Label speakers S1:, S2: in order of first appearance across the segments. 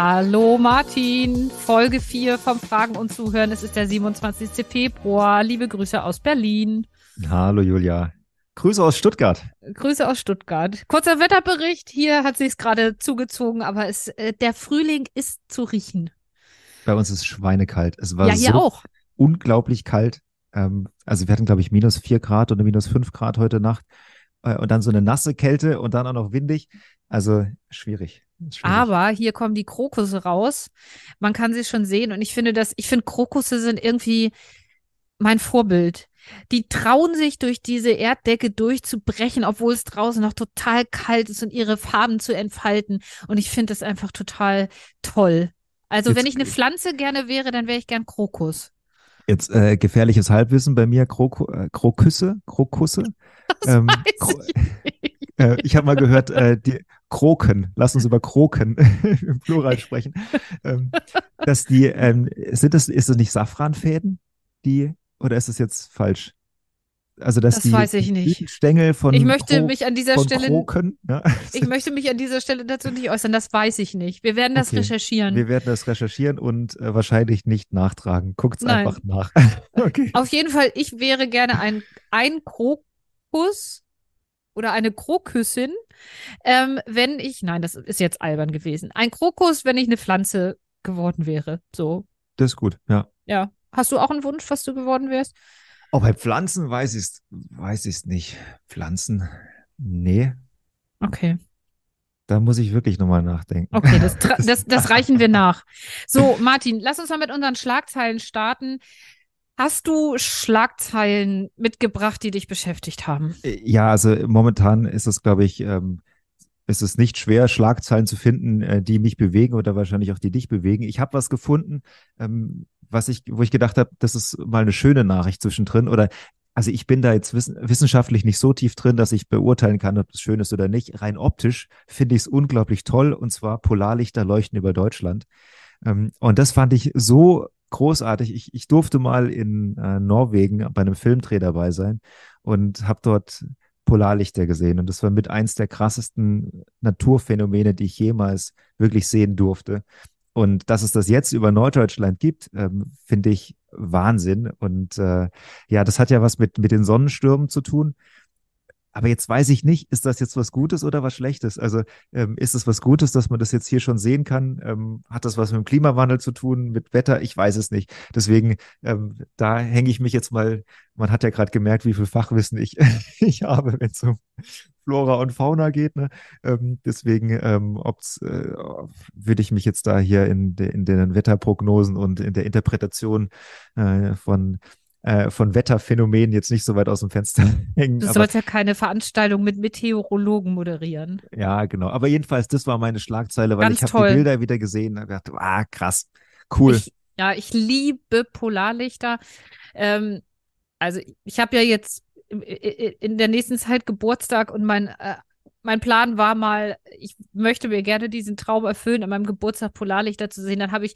S1: Hallo Martin, Folge 4 vom Fragen und Zuhören. Es ist der 27. Februar. Liebe Grüße aus Berlin.
S2: Hallo Julia. Grüße aus Stuttgart.
S1: Grüße aus Stuttgart. Kurzer Wetterbericht. Hier hat sich es gerade zugezogen, aber es, äh, der Frühling ist zu riechen.
S2: Bei uns ist schweinekalt. Es war ja, hier so auch. unglaublich kalt. Ähm, also wir hatten, glaube ich, minus 4 Grad oder minus 5 Grad heute Nacht. Äh, und dann so eine nasse Kälte und dann auch noch windig. Also schwierig. schwierig.
S1: Aber hier kommen die Krokusse raus. Man kann sie schon sehen und ich finde das, ich finde Krokusse sind irgendwie mein Vorbild. Die trauen sich durch diese Erddecke durchzubrechen, obwohl es draußen noch total kalt ist und ihre Farben zu entfalten. Und ich finde das einfach total toll. Also, Jetzt wenn ich eine Pflanze gerne wäre, dann wäre ich gern Krokus.
S2: Jetzt äh, gefährliches Halbwissen bei mir, äh, Krokusse, Krokusse. Ähm, Kro ich äh, äh, ich habe mal gehört, äh, die Kroken, lass uns über Kroken im Plural sprechen. Ähm, dass die, ähm, sind das, ist das nicht Safranfäden, die, oder ist das jetzt falsch? Also dass das die, weiß ich nicht. Stängel von Ich möchte Kro mich an dieser Stelle Kroken, ne? Ich
S1: möchte mich an dieser Stelle dazu nicht äußern, das weiß ich nicht. Wir werden das okay. recherchieren. Wir
S2: werden das recherchieren und äh, wahrscheinlich nicht nachtragen. Guckt's Nein. einfach nach.
S1: okay. Auf jeden Fall, ich wäre gerne ein ein Krokus oder eine Krokusin, ähm, wenn ich, nein, das ist jetzt albern gewesen, ein Krokus, wenn ich eine Pflanze geworden wäre. So.
S2: Das ist gut, ja.
S1: Ja. Hast du auch einen Wunsch, was du geworden wärst?
S2: Auch oh, bei Pflanzen weiß ich weiß ich's nicht. Pflanzen, nee. Okay. Da muss ich wirklich nochmal nachdenken. Okay, das,
S1: das, das reichen wir nach. So, Martin, lass uns mal mit unseren Schlagzeilen starten. Hast du Schlagzeilen mitgebracht, die dich beschäftigt haben? Äh,
S2: ja, also momentan ist es, glaube ich, ähm, ist es nicht schwer, Schlagzeilen zu finden, äh, die mich bewegen oder wahrscheinlich auch die dich bewegen. Ich habe was gefunden, ähm, was ich, wo ich gedacht habe, das ist mal eine schöne Nachricht zwischendrin oder also ich bin da jetzt wiss wissenschaftlich nicht so tief drin, dass ich beurteilen kann, ob es schön ist oder nicht. Rein optisch finde ich es unglaublich toll und zwar Polarlichter leuchten über Deutschland. Ähm, und das fand ich so großartig. Ich, ich durfte mal in äh, Norwegen bei einem Filmdreh dabei sein und habe dort Polarlichter gesehen. Und das war mit eins der krassesten Naturphänomene, die ich jemals wirklich sehen durfte. Und dass es das jetzt über Norddeutschland gibt, ähm, finde ich Wahnsinn. Und äh, ja, das hat ja was mit, mit den Sonnenstürmen zu tun. Aber jetzt weiß ich nicht, ist das jetzt was Gutes oder was Schlechtes? Also ähm, ist es was Gutes, dass man das jetzt hier schon sehen kann? Ähm, hat das was mit dem Klimawandel zu tun, mit Wetter? Ich weiß es nicht. Deswegen, ähm, da hänge ich mich jetzt mal, man hat ja gerade gemerkt, wie viel Fachwissen ich, ich habe, wenn es um Flora und Fauna geht. Ne? Ähm, deswegen ähm, äh, würde ich mich jetzt da hier in, de, in, den Wetterprognosen und in der Interpretation äh, von äh, von Wetterphänomenen jetzt nicht so weit aus dem Fenster hängen. Du sollst ja
S1: keine Veranstaltung mit Meteorologen moderieren.
S2: Ja, genau. Aber jedenfalls, das war meine Schlagzeile, weil Ganz ich habe die Bilder wieder gesehen und dachte, ah, krass, cool. Ich,
S1: ja, ich liebe Polarlichter. Ähm, also ich habe ja jetzt in der nächsten Zeit Geburtstag und mein, äh, mein Plan war mal, ich möchte mir gerne diesen Traum erfüllen, an meinem Geburtstag Polarlichter zu sehen. Dann habe ich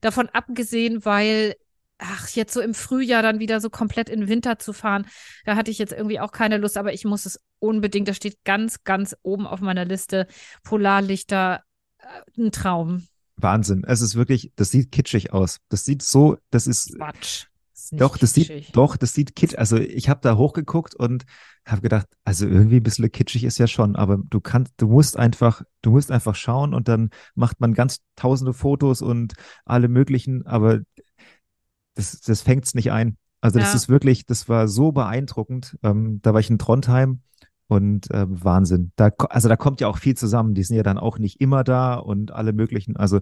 S1: davon abgesehen, weil ach, jetzt so im Frühjahr dann wieder so komplett in den Winter zu fahren, da hatte ich jetzt irgendwie auch keine Lust, aber ich muss es unbedingt, das steht ganz, ganz oben auf meiner Liste, Polarlichter, äh, ein Traum.
S2: Wahnsinn. Es ist wirklich, das sieht kitschig aus. Das sieht so, das ist. Quatsch doch, das sieht, doch, das sieht kitsch. Also ich habe da hochgeguckt und habe gedacht, also irgendwie ein bisschen kitschig ist ja schon, aber du kannst, du musst einfach, du musst einfach schauen und dann macht man ganz tausende Fotos und alle möglichen, aber das, das fängt es nicht ein. Also ja. das ist wirklich, das war so beeindruckend. Ähm, da war ich in Trondheim und äh, Wahnsinn. Da, also da kommt ja auch viel zusammen. Die sind ja dann auch nicht immer da und alle möglichen. Also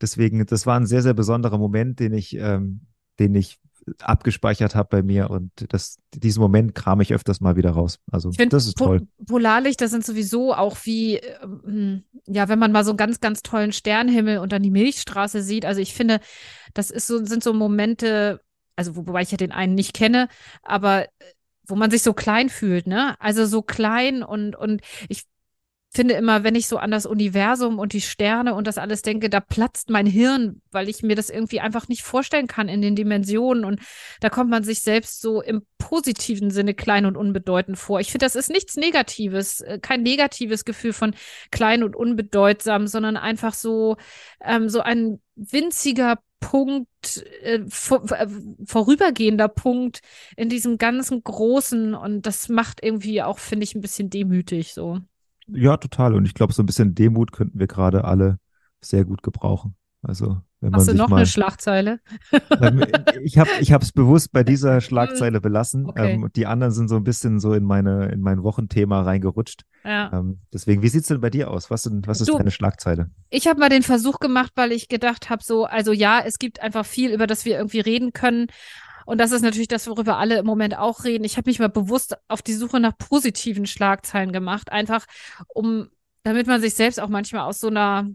S2: deswegen, das war ein sehr, sehr besonderer Moment, den ich, ähm, den ich abgespeichert habe bei mir und das, diesen Moment kram ich öfters mal wieder raus. Also find, das ist po toll.
S1: Polarlicht, das sind sowieso auch wie, ähm, ja, wenn man mal so einen ganz, ganz tollen Sternhimmel und dann die Milchstraße sieht. Also ich finde, das ist so, sind so Momente, also wobei ich ja den einen nicht kenne, aber äh, wo man sich so klein fühlt, ne? Also so klein und und ich finde immer, wenn ich so an das Universum und die Sterne und das alles denke, da platzt mein Hirn, weil ich mir das irgendwie einfach nicht vorstellen kann in den Dimensionen. Und da kommt man sich selbst so im positiven Sinne klein und unbedeutend vor. Ich finde, das ist nichts Negatives, äh, kein negatives Gefühl von klein und unbedeutsam, sondern einfach so, ähm, so ein winziger Punkt, äh, vor, äh, vorübergehender Punkt in diesem ganzen Großen. Und das macht irgendwie auch, finde ich, ein bisschen demütig so.
S2: Ja, total. Und ich glaube, so ein bisschen Demut könnten wir gerade alle sehr gut gebrauchen. Also, wenn Hast man du noch mal... eine
S1: Schlagzeile? Ähm, ich habe
S2: es bewusst bei dieser Schlagzeile belassen. Okay. Ähm, die anderen sind so ein bisschen so in, meine, in mein Wochenthema reingerutscht. Ja. Ähm, deswegen, wie sieht es denn bei dir aus? Was, sind, was ist du, deine Schlagzeile?
S1: Ich habe mal den Versuch gemacht, weil ich gedacht habe, so, also ja, es gibt einfach viel, über das wir irgendwie reden können, und das ist natürlich das, worüber alle im Moment auch reden. Ich habe mich mal bewusst auf die Suche nach positiven Schlagzeilen gemacht, einfach um, damit man sich selbst auch manchmal aus so einer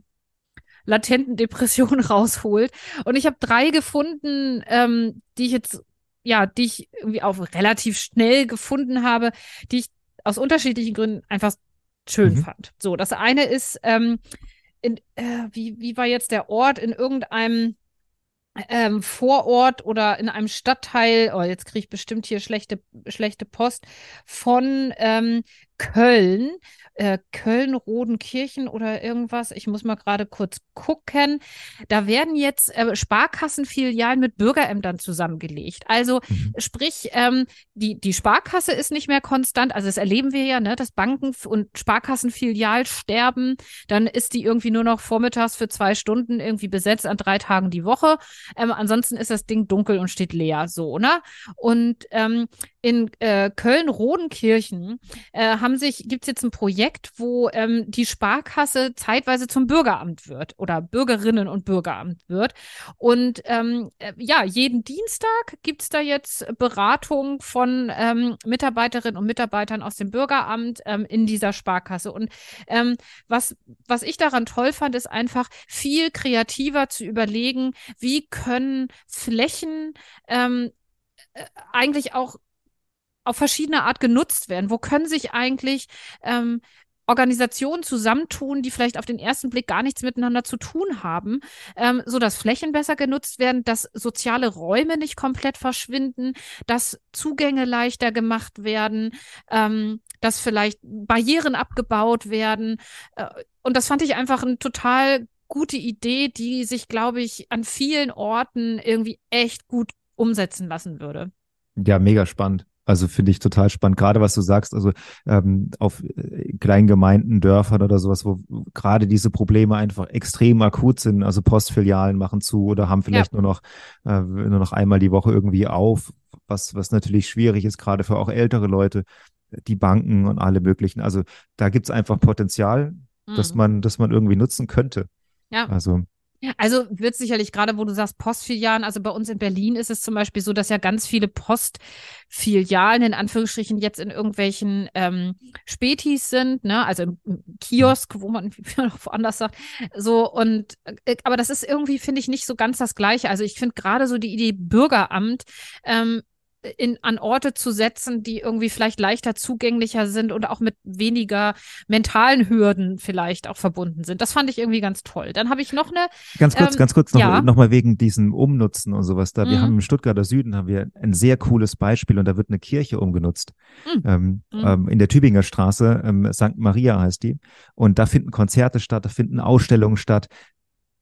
S1: latenten Depression rausholt. Und ich habe drei gefunden, ähm, die ich jetzt, ja, die ich irgendwie auch relativ schnell gefunden habe, die ich aus unterschiedlichen Gründen einfach schön mhm. fand. So, das eine ist, ähm, in, äh, wie, wie war jetzt der Ort in irgendeinem ähm, Ort oder in einem Stadtteil, oh, jetzt kriege ich bestimmt hier schlechte, schlechte Post, von ähm, Köln, äh, Köln, Rodenkirchen oder irgendwas. Ich muss mal gerade kurz gucken. Da werden jetzt äh, Sparkassenfilialen mit Bürgerämtern zusammengelegt. Also mhm. sprich, ähm, die, die Sparkasse ist nicht mehr konstant. Also das erleben wir ja, ne, dass Banken und Sparkassenfilial sterben. Dann ist die irgendwie nur noch vormittags für zwei Stunden irgendwie besetzt an drei Tagen die Woche. Ähm, ansonsten ist das Ding dunkel und steht leer, so, ne? Und ähm, in äh, Köln-Rodenkirchen äh, haben sich, gibt es jetzt ein Projekt, wo ähm, die Sparkasse zeitweise zum Bürgeramt wird oder Bürgerinnen und Bürgeramt wird. Und ähm, äh, ja, jeden Dienstag gibt es da jetzt Beratung von ähm, Mitarbeiterinnen und Mitarbeitern aus dem Bürgeramt ähm, in dieser Sparkasse. Und ähm, was, was ich daran toll fand, ist einfach viel kreativer zu überlegen, wie können Flächen ähm, äh, eigentlich auch auf verschiedene Art genutzt werden? Wo können sich eigentlich ähm, Organisationen zusammentun, die vielleicht auf den ersten Blick gar nichts miteinander zu tun haben, ähm, so dass Flächen besser genutzt werden, dass soziale Räume nicht komplett verschwinden, dass Zugänge leichter gemacht werden, ähm, dass vielleicht Barrieren abgebaut werden. Äh, und das fand ich einfach ein total gute Idee, die sich, glaube ich, an vielen Orten irgendwie echt gut umsetzen lassen würde.
S2: Ja, mega spannend. Also finde ich total spannend. Gerade was du sagst, also ähm, auf äh, kleinen Gemeinden, Dörfern oder sowas, wo gerade diese Probleme einfach extrem akut sind. Also Postfilialen machen zu oder haben vielleicht ja. nur noch äh, nur noch einmal die Woche irgendwie auf, was was natürlich schwierig ist, gerade für auch ältere Leute, die Banken und alle möglichen. Also da gibt's einfach Potenzial, mhm. dass man dass man irgendwie nutzen könnte.
S1: Ja. Also also wird sicherlich gerade, wo du sagst Postfilialen, also bei uns in Berlin ist es zum Beispiel so, dass ja ganz viele Postfilialen in Anführungsstrichen jetzt in irgendwelchen ähm, Spätis sind, ne? also im, Kiosk, wo man, wie man auch woanders sagt, so und äh, aber das ist irgendwie finde ich nicht so ganz das Gleiche. Also ich finde gerade so die Idee Bürgeramt ähm, in, an Orte zu setzen, die irgendwie vielleicht leichter zugänglicher sind und auch mit weniger mentalen Hürden vielleicht auch verbunden sind. Das fand ich irgendwie ganz toll. Dann habe ich noch eine. Ganz kurz, ähm, ganz kurz noch, ja. noch
S2: mal wegen diesem Umnutzen und sowas da. Wir mhm. haben im Stuttgarter Süden haben wir ein sehr cooles Beispiel und da wird eine Kirche umgenutzt. Hm. Ähm, mhm. Ähm, mhm. in der Tübinger Straße, ähm, St. Maria heißt die. Und da finden Konzerte statt, da finden Ausstellungen statt,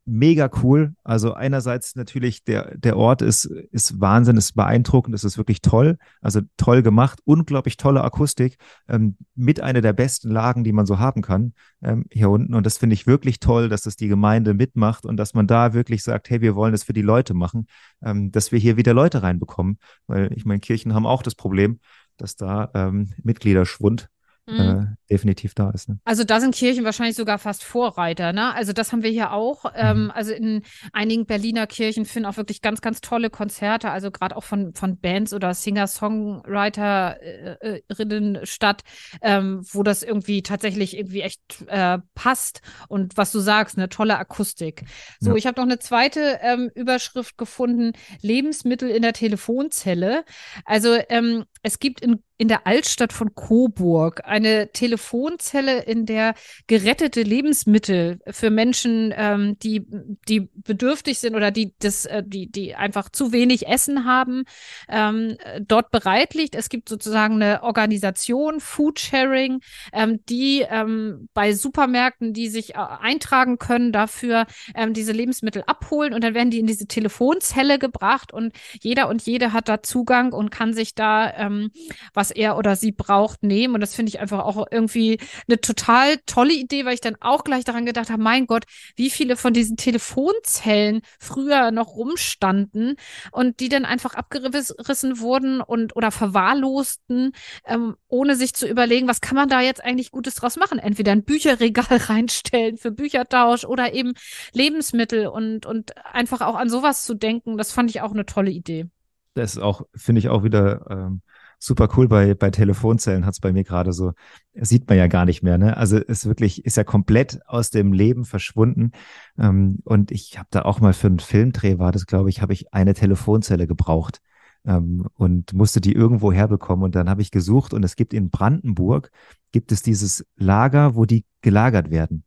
S2: mega cool. Also einerseits natürlich der, der Ort ist, ist Wahnsinn, ist beeindruckend, es ist wirklich toll. Also toll gemacht, unglaublich tolle Akustik, ähm, mit einer der besten Lagen, die man so haben kann ähm, hier unten. Und das finde ich wirklich toll, dass das die Gemeinde mitmacht und dass man da wirklich sagt, hey, wir wollen das für die Leute machen, ähm, dass wir hier wieder Leute reinbekommen. Weil ich meine, Kirchen haben auch das Problem, dass da ähm, Mitgliederschwund mhm. Äh, definitiv da ist. Ne?
S1: Also da sind Kirchen wahrscheinlich sogar fast Vorreiter. Ne? Also das haben wir hier auch. Ähm, mhm. Ähm, also in einigen Berliner Kirchen finden auch wirklich ganz, ganz tolle Konzerte, also gerade auch von, von Bands oder Singer-Songwriterinnen statt, ähm, wo das irgendwie tatsächlich irgendwie echt äh, passt und was du sagst, eine tolle Akustik. So, ja. ich habe noch eine zweite ähm, Überschrift gefunden, Lebensmittel in der Telefonzelle. Also ähm, es gibt in, in der Altstadt von Coburg eine Telefonzelle, Telefonzelle, in der gerettete Lebensmittel für Menschen, ähm, die, die bedürftig sind oder die, das, äh, die, die einfach zu wenig Essen haben, ähm, dort bereit liegt. Es gibt sozusagen eine Organisation, Foodsharing, ähm, die ähm, bei Supermärkten, die sich äh, eintragen können, dafür ähm, diese Lebensmittel abholen und dann werden die in diese Telefonzelle gebracht und jeder und jede hat da Zugang und kann sich da, ähm, was er oder sie braucht, nehmen. Und das finde ich einfach auch irgendwie irgendwie eine total tolle Idee, weil ich dann auch gleich daran gedacht habe, mein Gott, wie viele von diesen Telefonzellen früher noch rumstanden und die dann einfach abgerissen wurden und oder verwahrlosten, ähm, ohne sich zu überlegen, was kann man da jetzt eigentlich Gutes draus machen? Entweder ein Bücherregal reinstellen für Büchertausch oder eben Lebensmittel und, und einfach auch an sowas zu denken, das fand ich auch eine tolle Idee.
S2: Das ist auch, finde ich auch wieder ähm, super cool bei, bei Telefonzellen, hat es bei mir gerade so, sieht man ja gar nicht mehr. Ne? Also es wirklich, ist ja komplett aus dem Leben verschwunden. Ähm, und ich habe da auch mal für einen Filmdreh, war das, glaube ich, habe ich eine Telefonzelle gebraucht ähm, und musste die irgendwo herbekommen. Und dann habe ich gesucht und es gibt in Brandenburg, gibt es dieses Lager, wo die gelagert werden.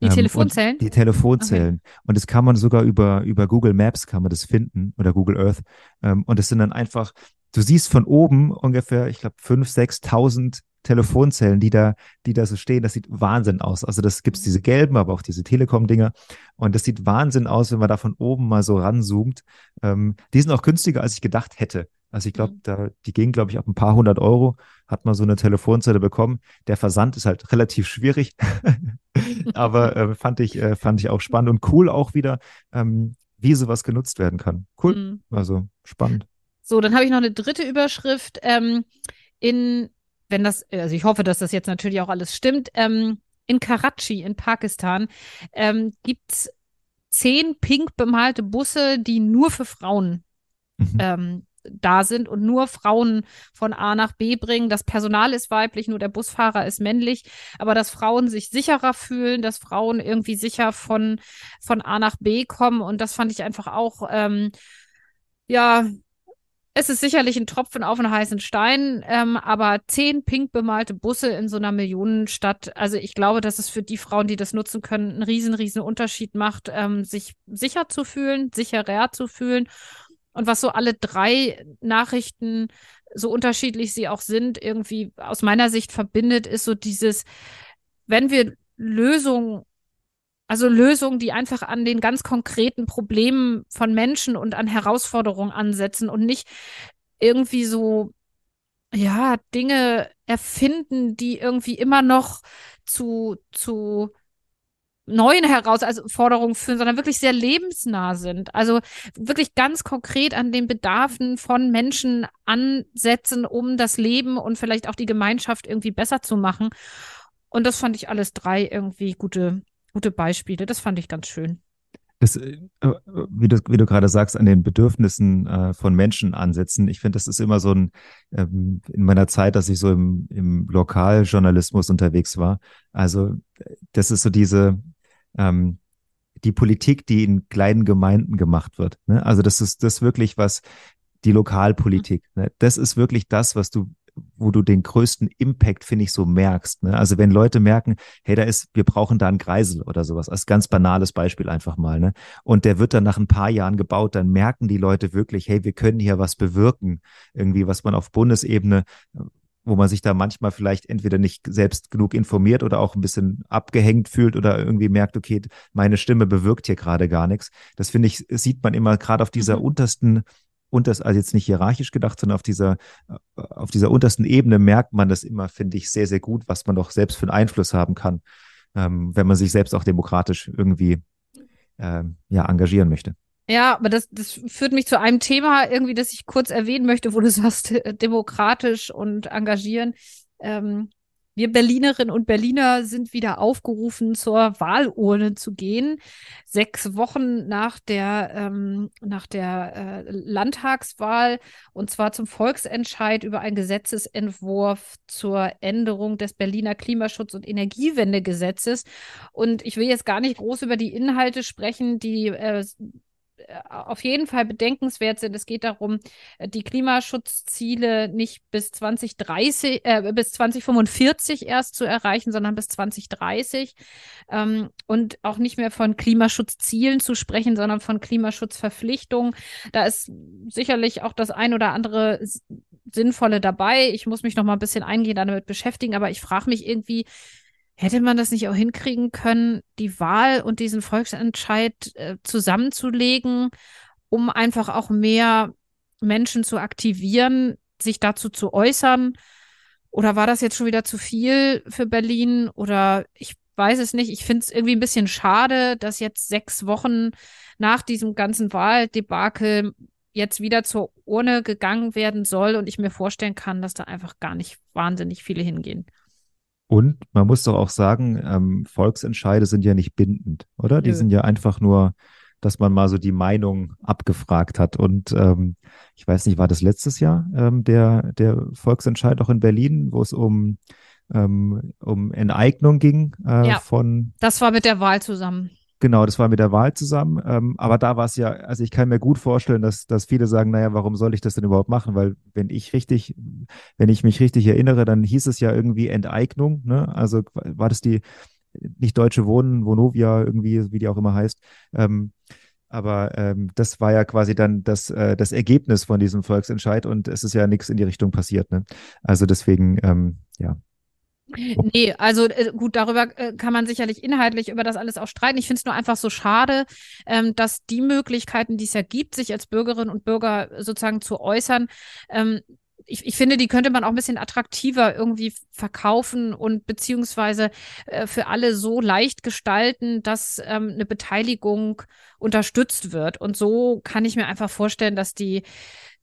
S2: Die ähm, Telefonzellen? Die Telefonzellen. Okay. Und das kann man sogar über, über Google Maps kann man das finden oder Google Earth. Ähm, und es sind dann einfach du siehst von oben ungefähr, ich glaube, 5.000, 6.000 Telefonzellen, die da, die da so stehen. Das sieht Wahnsinn aus. Also das gibt es diese gelben, aber auch diese Telekom-Dinger. Und das sieht Wahnsinn aus, wenn man da von oben mal so ranzoomt. Ähm, die sind auch günstiger, als ich gedacht hätte. Also ich glaube, mhm. da, die gehen, glaube ich, ab ein paar hundert Euro, hat man so eine Telefonzelle bekommen. Der Versand ist halt relativ schwierig, aber äh, fand, ich, äh, fand ich auch spannend und cool auch wieder, ähm, wie sowas genutzt werden kann. Cool, mhm. also
S1: spannend. So, dann habe ich noch eine dritte Überschrift ähm, in, wenn das, also ich hoffe, dass das jetzt natürlich auch alles stimmt, ähm, in Karachi in Pakistan ähm, gibt es zehn pink bemalte Busse, die nur für Frauen mhm. ähm, da sind und nur Frauen von A nach B bringen. Das Personal ist weiblich, nur der Busfahrer ist männlich. Aber dass Frauen sich sicherer fühlen, dass Frauen irgendwie sicher von, von A nach B kommen. Und das fand ich einfach auch, ähm, ja, es ist sicherlich ein Tropfen auf einen heißen Stein, ähm, aber zehn pink bemalte Busse in so einer Millionenstadt. Also ich glaube, dass es für die Frauen, die das nutzen können, einen riesen, riesen Unterschied macht, ähm, sich sicher zu fühlen, sicherer zu fühlen. Und was so alle drei Nachrichten, so unterschiedlich sie auch sind, irgendwie aus meiner Sicht verbindet, ist so dieses, wenn wir Lösungen also Lösungen, die einfach an den ganz konkreten Problemen von Menschen und an Herausforderungen ansetzen und nicht irgendwie so, ja, Dinge erfinden, die irgendwie immer noch zu, zu neuen Herausforderungen also führen, sondern wirklich sehr lebensnah sind. Also wirklich ganz konkret an den Bedarfen von Menschen ansetzen, um das Leben und vielleicht auch die Gemeinschaft irgendwie besser zu machen. Und das fand ich alles drei irgendwie gute gute Beispiele. Das fand ich ganz schön.
S2: Das, äh, äh, wie du, wie du gerade sagst, an den Bedürfnissen äh, von Menschen ansetzen. Ich finde, das ist immer so ein, ähm, in meiner Zeit, dass ich so im, im Lokaljournalismus unterwegs war. Also, das ist so diese, ähm, die Politik, die in kleinen Gemeinden gemacht wird. Ne? Also, das ist das wirklich, was die Lokalpolitik, ne? das ist wirklich das, was du wo du den größten Impact, finde ich, so merkst. Ne? Also wenn Leute merken, hey, da ist, wir brauchen da einen Kreisel oder sowas, als ganz banales Beispiel einfach mal, ne? Und der wird dann nach ein paar Jahren gebaut, dann merken die Leute wirklich, hey, wir können hier was bewirken. Irgendwie, was man auf Bundesebene wo man sich da manchmal vielleicht entweder nicht selbst genug informiert oder auch ein bisschen abgehängt fühlt oder irgendwie merkt, okay, meine Stimme bewirkt hier gerade gar nichts. Das finde ich, sieht man immer gerade auf dieser mhm. untersten und das also jetzt nicht hierarchisch gedacht, sondern auf dieser, äh, auf dieser untersten Ebene merkt man das immer, finde ich, sehr, sehr gut, was man doch selbst für einen Einfluss haben kann, ähm, wenn man sich selbst auch demokratisch irgendwie ähm, ja, engagieren möchte.
S1: Ja, aber das, das führt mich zu einem Thema irgendwie, das ich kurz erwähnen möchte, wo du sagst, demokratisch und engagieren. Ähm, wir Berlinerinnen und Berliner sind wieder aufgerufen, zur Wahlurne zu gehen. Sechs Wochen nach der, ähm, nach der äh, Landtagswahl und zwar zum Volksentscheid über einen Gesetzesentwurf zur Änderung des Berliner Klimaschutz- und Energiewendegesetzes. Und ich will jetzt gar nicht groß über die Inhalte sprechen. Die äh, äh, auf jeden Fall bedenkenswert sind. Es geht darum, äh, die Klimaschutzziele nicht bis 2030, äh, bis 2045 erst zu erreichen, sondern bis 2030 ähm, und auch nicht mehr von Klimaschutzzielen zu sprechen, sondern von Klimaschutzverpflichtungen. Da ist sicherlich auch das ein oder andere sinnvolle dabei. Ich muss mich noch mal ein bisschen eingehender damit beschäftigen, aber ich frage mich irgendwie, Hätte man das nicht auch hinkriegen können, die Wahl und diesen Volksentscheid äh, zusammenzulegen, um einfach auch mehr Menschen zu aktivieren, sich dazu zu äußern? Oder war das jetzt schon wieder zu viel für Berlin? Oder ich weiß es nicht. Ich finde es irgendwie ein bisschen schade, dass jetzt sechs Wochen nach diesem ganzen Wahldebakel jetzt wieder zur Urne gegangen werden soll und ich mir vorstellen kann, dass da einfach gar nicht wahnsinnig viele hingehen.
S2: Und man muss doch auch sagen, ähm, Volksentscheide sind ja nicht bindend, oder? Die sind ja einfach nur, dass man mal so die Meinung abgefragt hat. Und ähm, ich weiß nicht, war das letztes Jahr ähm, der, der Volksentscheid auch in Berlin, wo es um, ähm, um Enteignung ging äh, ja, von.
S1: Das war mit der Wahl zusammen.
S2: Genau, das war mit der Wahl zusammen. Ähm, aber da war es ja, also ich kann mir gut vorstellen, dass, dass viele sagen, naja, warum soll ich das denn überhaupt machen? Weil wenn ich richtig, wenn ich mich richtig erinnere, dann hieß es ja irgendwie Enteignung. Ne? Also war das die nicht deutsche Wohnen, Vonovia, irgendwie, wie die auch immer heißt. Ähm, aber ähm, das war ja quasi dann das, äh, das Ergebnis von diesem Volksentscheid und es ist ja nichts in die Richtung passiert. Ne? Also deswegen, ähm, ja,
S1: Nee, also äh, gut, darüber äh, kann man sicherlich inhaltlich über das alles auch streiten. Ich finde es nur einfach so schade, ähm, dass die Möglichkeiten, die es ja gibt, sich als Bürgerinnen und Bürger sozusagen zu äußern, ähm, ich, ich, finde, die könnte man auch ein bisschen attraktiver irgendwie verkaufen und beziehungsweise äh, für alle so leicht gestalten, dass ähm, eine Beteiligung unterstützt wird. Und so kann ich mir einfach vorstellen, dass die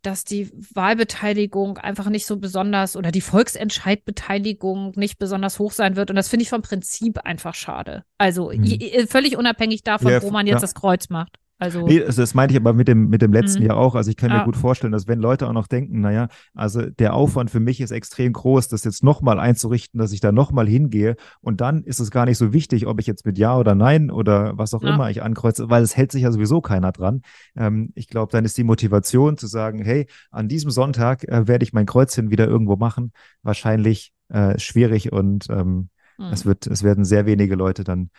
S1: dass die Wahlbeteiligung einfach nicht so besonders oder die Volksentscheidbeteiligung nicht besonders hoch sein wird. Und das finde ich vom Prinzip einfach schade. Also mhm. völlig unabhängig davon, ja, wo man jetzt ja. das Kreuz macht. Also, nee, also
S2: das meinte ich aber mit dem, mit dem letzten mhm. Jahr auch. Also ich kann mir ah. gut vorstellen, dass wenn Leute auch noch denken, naja, also der Aufwand für mich ist extrem groß, das jetzt nochmal einzurichten, dass ich da nochmal hingehe und dann ist es gar nicht so wichtig, ob ich jetzt mit Ja oder Nein oder was auch ja. immer ich ankreuze, weil es hält sich ja sowieso keiner dran. Ähm, ich glaube, dann ist die Motivation zu sagen, hey, an diesem Sonntag äh, werde ich mein Kreuzchen wieder irgendwo machen, wahrscheinlich äh, schwierig und ähm, mhm. es, wird, es werden sehr wenige Leute dann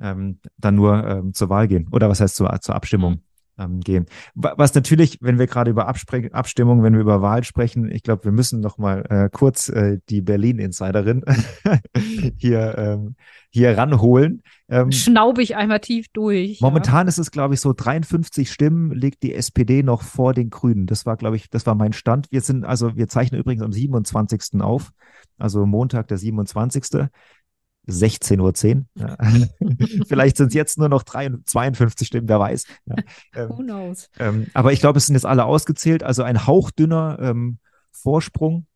S2: ähm, dann nur ähm, zur Wahl gehen oder was heißt zur, zur Abstimmung mhm. ähm, gehen. Was natürlich, wenn wir gerade über Abspre Abstimmung, wenn wir über Wahl sprechen, ich glaube, wir müssen noch mal äh, kurz äh, die Berlin-Insiderin hier, ähm, hier ranholen. Ähm,
S1: Schnaube ich einmal tief durch. Momentan ja.
S2: ist es, glaube ich, so 53 Stimmen liegt die SPD noch vor den Grünen. Das war, glaube ich, das war mein Stand. Wir sind, also wir zeichnen übrigens am 27. auf, also Montag, der 27. 16.10 Uhr. Ja. Vielleicht sind es jetzt nur noch 52 Stimmen, wer weiß. Ja. Ähm, Who knows? Ähm, aber ich glaube, es sind jetzt alle ausgezählt. Also ein hauchdünner ähm, Vorsprung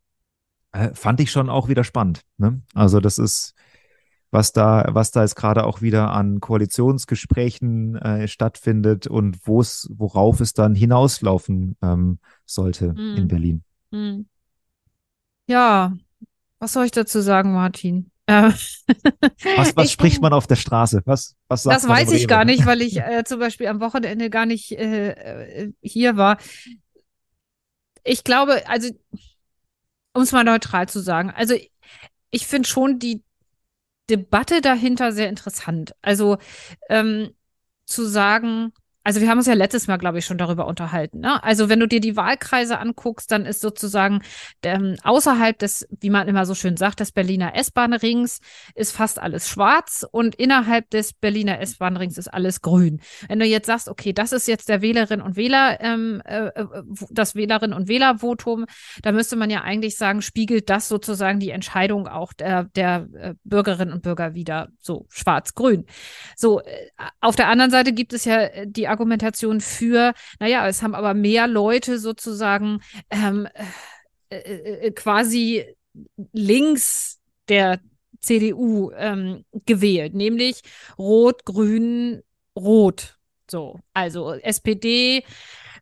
S2: äh, fand ich schon auch wieder spannend. Ne? Also das ist, was da, was da jetzt gerade auch wieder an Koalitionsgesprächen äh, stattfindet und worauf es dann hinauslaufen ähm, sollte mm. in mhm. Berlin.
S1: Mm. Ja, was soll ich dazu sagen, Martin? Ähm, was, was spricht man
S2: auf der Straße? Was, was sagt das man weiß ich gar nicht, weil ich äh,
S1: zum Beispiel am Wochenende gar nicht äh, äh, hier war. Ich glaube, also, um es mal neutral zu sagen, also ich finde schon die Debatte dahinter sehr interessant. Also ähm, zu sagen, also wir haben uns ja letztes Mal, glaube ich, schon darüber unterhalten. Ne? Also wenn du dir die Wahlkreise anguckst, dann ist sozusagen ähm, außerhalb des, wie man immer so schön sagt, des Berliner S-Bahn-Rings ist fast alles schwarz und innerhalb des Berliner S-Bahn-Rings ist alles grün. Wenn du jetzt sagst, okay, das ist jetzt der Wählerin und Wähler, ähm, äh, äh das Wählerin und Wähler-Votum, da müsste man ja eigentlich sagen, spiegelt das sozusagen die Entscheidung auch der, der äh, Bürgerinnen und Bürger wieder so schwarz-grün. So, äh, auf der anderen Seite gibt es ja äh, die Argumentation für, naja, es haben aber mehr Leute sozusagen ähm, äh, äh, äh, äh quasi links der CDU ähm, gewählt, nämlich Rot, Grün, Rot. So, also SPD,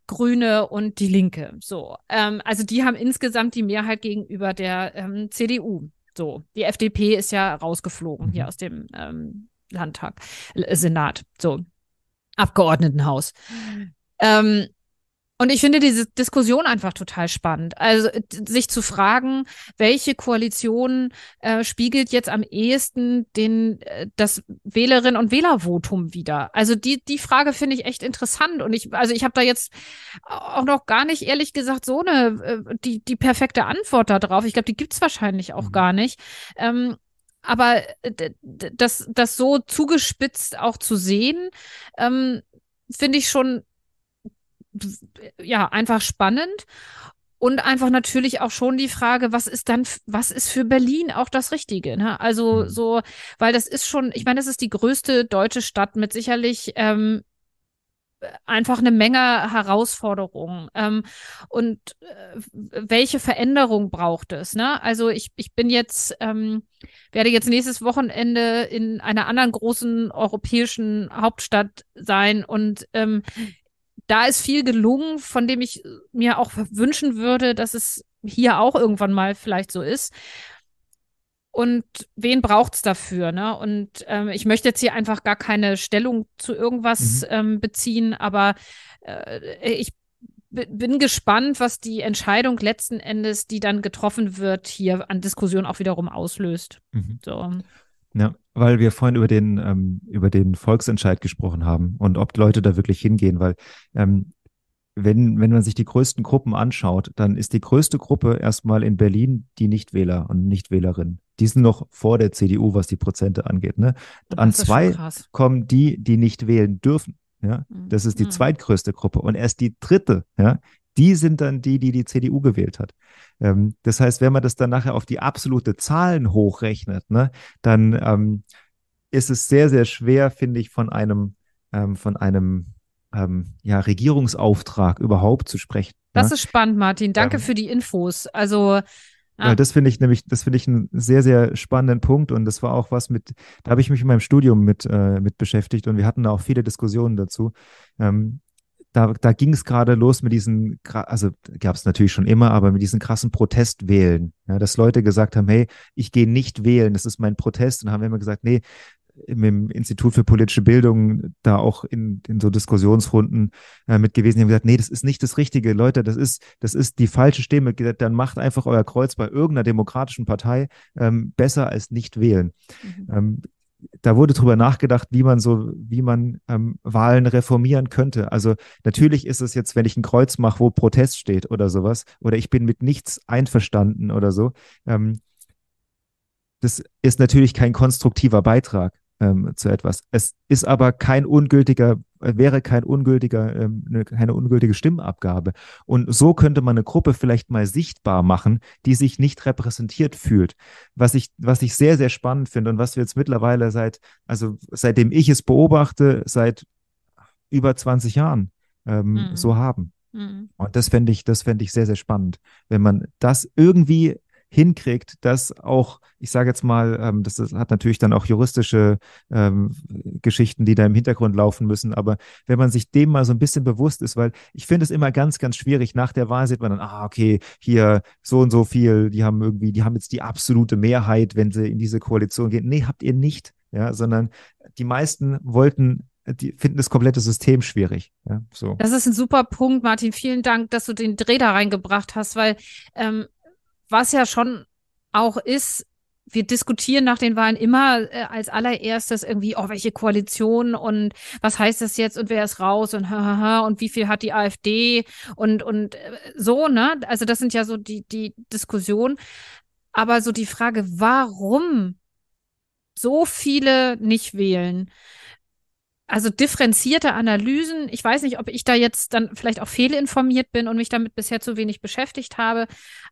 S1: Grüne und die Linke. So, ähm, also die haben insgesamt die Mehrheit gegenüber der ähm, CDU. So, die FDP ist ja rausgeflogen hier mhm. aus dem ähm, Landtag, äh, Senat. So, Abgeordnetenhaus. Mhm. Ähm, und ich finde diese Diskussion einfach total spannend. Also sich zu fragen, welche Koalition äh, spiegelt jetzt am ehesten den äh, das Wählerinnen und Wählervotum wieder. Also die die Frage finde ich echt interessant und ich also ich habe da jetzt auch noch gar nicht ehrlich gesagt so eine äh, die die perfekte Antwort darauf. Ich glaube, die gibt's wahrscheinlich auch mhm. gar nicht. Ähm, aber äh, das, das so zugespitzt auch zu sehen, ähm, finde ich schon ja einfach spannend. Und einfach natürlich auch schon die Frage, was ist dann, was ist für Berlin auch das Richtige? Ne? Also mhm. so, weil das ist schon, ich meine, das ist die größte deutsche Stadt mit sicherlich ähm, einfach eine Menge Herausforderungen. Ähm, und äh, welche Veränderung braucht es? Ne? Also ich, ich bin jetzt, ähm, werde jetzt nächstes Wochenende in einer anderen großen europäischen Hauptstadt sein und ähm, da ist viel gelungen, von dem ich mir auch wünschen würde, dass es hier auch irgendwann mal vielleicht so ist und wen braucht es dafür? Ne? Und ähm, ich möchte jetzt hier einfach gar keine Stellung zu irgendwas mhm. ähm, beziehen, aber äh, ich bin gespannt, was die Entscheidung letzten Endes, die dann getroffen wird, hier an Diskussion auch wiederum auslöst. Mhm. So.
S2: Ja, weil wir vorhin über den, ähm, über den Volksentscheid gesprochen haben und ob Leute da wirklich hingehen, weil ähm, wenn, wenn man sich die größten Gruppen anschaut, dann ist die größte Gruppe erstmal in Berlin die Nichtwähler und Nichtwählerinnen. Die sind noch vor der CDU, was die Prozente angeht. Ne? Oh, An zwei kommen die, die nicht wählen dürfen. Ja? Mhm. Das ist die mhm. zweitgrößte Gruppe. Und erst die dritte, ja, die sind dann die, die die CDU gewählt hat. Ähm, das heißt, wenn man das dann nachher auf die absolute Zahlen hochrechnet, ne, dann ähm, ist es sehr, sehr schwer, finde ich, von einem, ähm, von einem ähm, ja, Regierungsauftrag überhaupt zu sprechen. Das ja? ist
S1: spannend, Martin. Danke ähm, für die Infos. Also Ja, ah. das
S2: finde ich nämlich, das finde ich einen sehr, sehr spannenden Punkt und das war auch was mit, da habe ich mich in meinem Studium mit, äh, mit beschäftigt und wir hatten da auch viele Diskussionen dazu. Ähm, da da ging es gerade los mit diesen, also gab es natürlich schon immer, aber mit diesen krassen Protestwählen, ja, dass Leute gesagt haben, hey, ich gehe nicht wählen, das ist mein Protest und haben immer gesagt, nee, im Institut für politische Bildung da auch in, in so Diskussionsrunden äh, mit gewesen, die haben gesagt, nee, das ist nicht das Richtige, Leute, das ist, das ist die falsche Stimme. Dann macht einfach euer Kreuz bei irgendeiner demokratischen Partei ähm, besser als nicht wählen. Mhm. Ähm, da wurde drüber nachgedacht, wie man so, wie man ähm, Wahlen reformieren könnte. Also natürlich ist es jetzt, wenn ich ein Kreuz mache, wo Protest steht oder sowas, oder ich bin mit nichts einverstanden oder so. Ähm, das ist natürlich kein konstruktiver Beitrag ähm, zu etwas. Es ist aber kein ungültiger, äh, wäre kein ungültiger, ähm, eine, keine ungültige Stimmabgabe. Und so könnte man eine Gruppe vielleicht mal sichtbar machen, die sich nicht repräsentiert fühlt. Was ich, was ich sehr, sehr spannend finde und was wir jetzt mittlerweile seit, also seitdem ich es beobachte, seit über 20 Jahren ähm, mhm. so haben. Mhm. Und das fände ich, das fände ich sehr, sehr spannend, wenn man das irgendwie hinkriegt, dass auch, ich sage jetzt mal, ähm, das, das, hat natürlich dann auch juristische ähm, Geschichten, die da im Hintergrund laufen müssen, aber wenn man sich dem mal so ein bisschen bewusst ist, weil ich finde es immer ganz, ganz schwierig, nach der Wahl sieht man dann, ah, okay, hier so und so viel, die haben irgendwie, die haben jetzt die absolute Mehrheit, wenn sie in diese Koalition gehen. Nee, habt ihr nicht, ja, sondern die meisten wollten die finden das komplette System schwierig. Ja, so. Das ist
S1: ein super Punkt, Martin. Vielen Dank, dass du den Dreh da reingebracht hast, weil ähm, was ja schon auch ist, wir diskutieren nach den Wahlen immer äh, als allererstes irgendwie, oh, welche Koalition und was heißt das jetzt und wer ist raus und hahaha und wie viel hat die AfD und, und äh, so, ne? Also das sind ja so die, die Diskussionen. Aber so die Frage, warum so viele nicht wählen, also differenzierte Analysen. Ich weiß nicht, ob ich da jetzt dann vielleicht auch fehlinformiert bin und mich damit bisher zu wenig beschäftigt habe,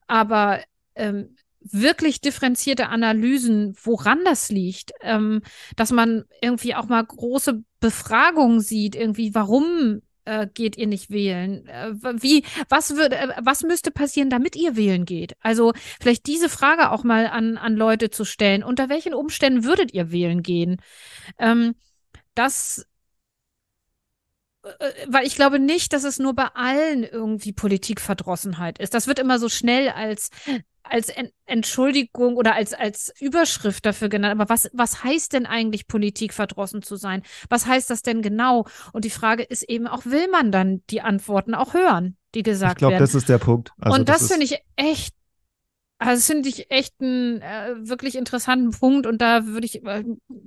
S1: aber ähm, wirklich differenzierte Analysen, woran das liegt, ähm, dass man irgendwie auch mal große Befragungen sieht, irgendwie warum äh, geht ihr nicht wählen? Äh, wie, was würde, äh, was müsste passieren, damit ihr wählen geht? Also vielleicht diese Frage auch mal an, an Leute zu stellen. Unter welchen Umständen würdet ihr wählen gehen? Ähm, das äh, äh, weil ich glaube nicht, dass es nur bei allen irgendwie Politikverdrossenheit ist. Das wird immer so schnell als als Entschuldigung oder als, als Überschrift dafür genannt. Aber was, was heißt denn eigentlich Politikverdrossen zu sein? Was heißt das denn genau? Und die Frage ist eben auch, will man dann die Antworten auch hören, die gesagt ich glaub, werden? Ich glaube, das ist
S2: der Punkt. Also Und das, das finde
S1: ich echt also das finde ich echt einen äh, wirklich interessanten Punkt und da würde ich, äh,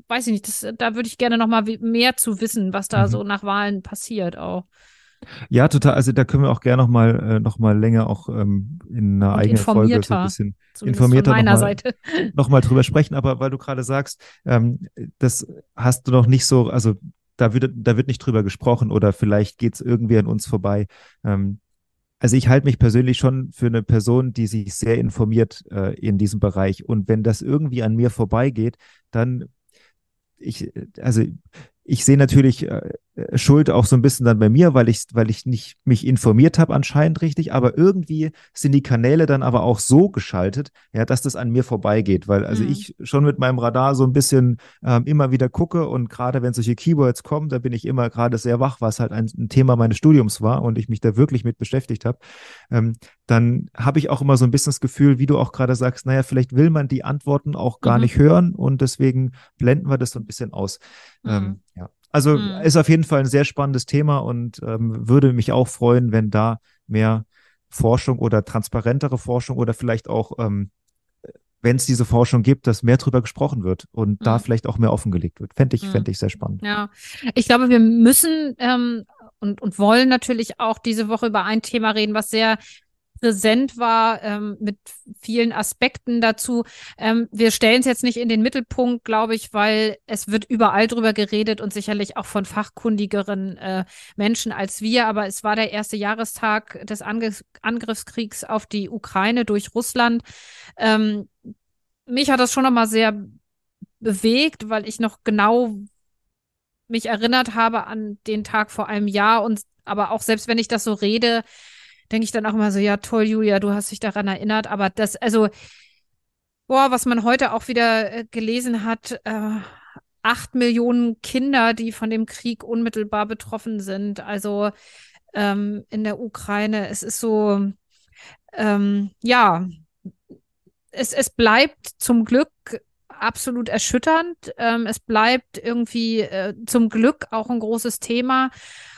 S1: weiß ich nicht, das, da würde ich gerne noch mal mehr zu wissen, was da mhm. so nach Wahlen passiert auch.
S2: Ja, total. Also da können wir auch gerne noch mal äh, noch mal länger auch ähm, in einer und eigenen Folge so ein bisschen informierter von meiner noch mal, Seite noch mal drüber sprechen. Aber weil du gerade sagst, ähm, das hast du noch nicht so, also da wird, da wird nicht drüber gesprochen oder vielleicht geht es irgendwie an uns vorbei. Ähm, also ich halte mich persönlich schon für eine Person, die sich sehr informiert äh, in diesem Bereich. Und wenn das irgendwie an mir vorbeigeht, dann ich, äh, also ich sehe natürlich äh, Schuld auch so ein bisschen dann bei mir, weil ich, weil ich nicht mich informiert habe anscheinend richtig, aber irgendwie sind die Kanäle dann aber auch so geschaltet, ja, dass das an mir vorbeigeht, weil also mhm. ich schon mit meinem Radar so ein bisschen ähm, immer wieder gucke und gerade wenn solche Keywords kommen, da bin ich immer gerade sehr wach, was halt ein, ein, Thema meines Studiums war und ich mich da wirklich mit beschäftigt habe, ähm, dann habe ich auch immer so ein bisschen das Gefühl, wie du auch gerade sagst, naja, vielleicht will man die Antworten auch gar mhm. nicht hören und deswegen blenden wir das so ein bisschen aus. Ähm, mhm. Ähm, also mhm. ist auf jeden Fall ein sehr spannendes Thema und ähm, würde mich auch freuen, wenn da mehr Forschung oder transparentere Forschung oder vielleicht auch, ähm, wenn es diese Forschung gibt, dass mehr drüber gesprochen wird und mhm. da vielleicht auch mehr offengelegt wird. Fände ich, mhm. fände ich sehr spannend.
S1: Ja, ich glaube, wir müssen ähm, und, und wollen natürlich auch diese Woche über ein Thema reden, was sehr präsent war ähm, mit vielen Aspekten dazu. Ähm, wir stellen es jetzt nicht in den Mittelpunkt, glaube ich, weil es wird überall drüber geredet und sicherlich auch von fachkundigeren äh, Menschen als wir. Aber es war der erste Jahrestag des Ange Angriffskriegs auf die Ukraine durch Russland. Ähm, mich hat das schon nochmal sehr bewegt, weil ich noch genau mich erinnert habe an den Tag vor einem Jahr und aber auch selbst wenn ich das so rede, denke ich dann auch immer so, ja, toll, Julia, du hast dich daran erinnert, aber das, also, boah, was man heute auch wieder äh, gelesen hat, äh, acht Millionen Kinder, die von dem Krieg unmittelbar betroffen sind, also ähm, in der Ukraine, es ist so, ähm, ja, es, es bleibt zum Glück absolut erschütternd. Ähm, es bleibt irgendwie äh, zum Glück auch ein großes Thema,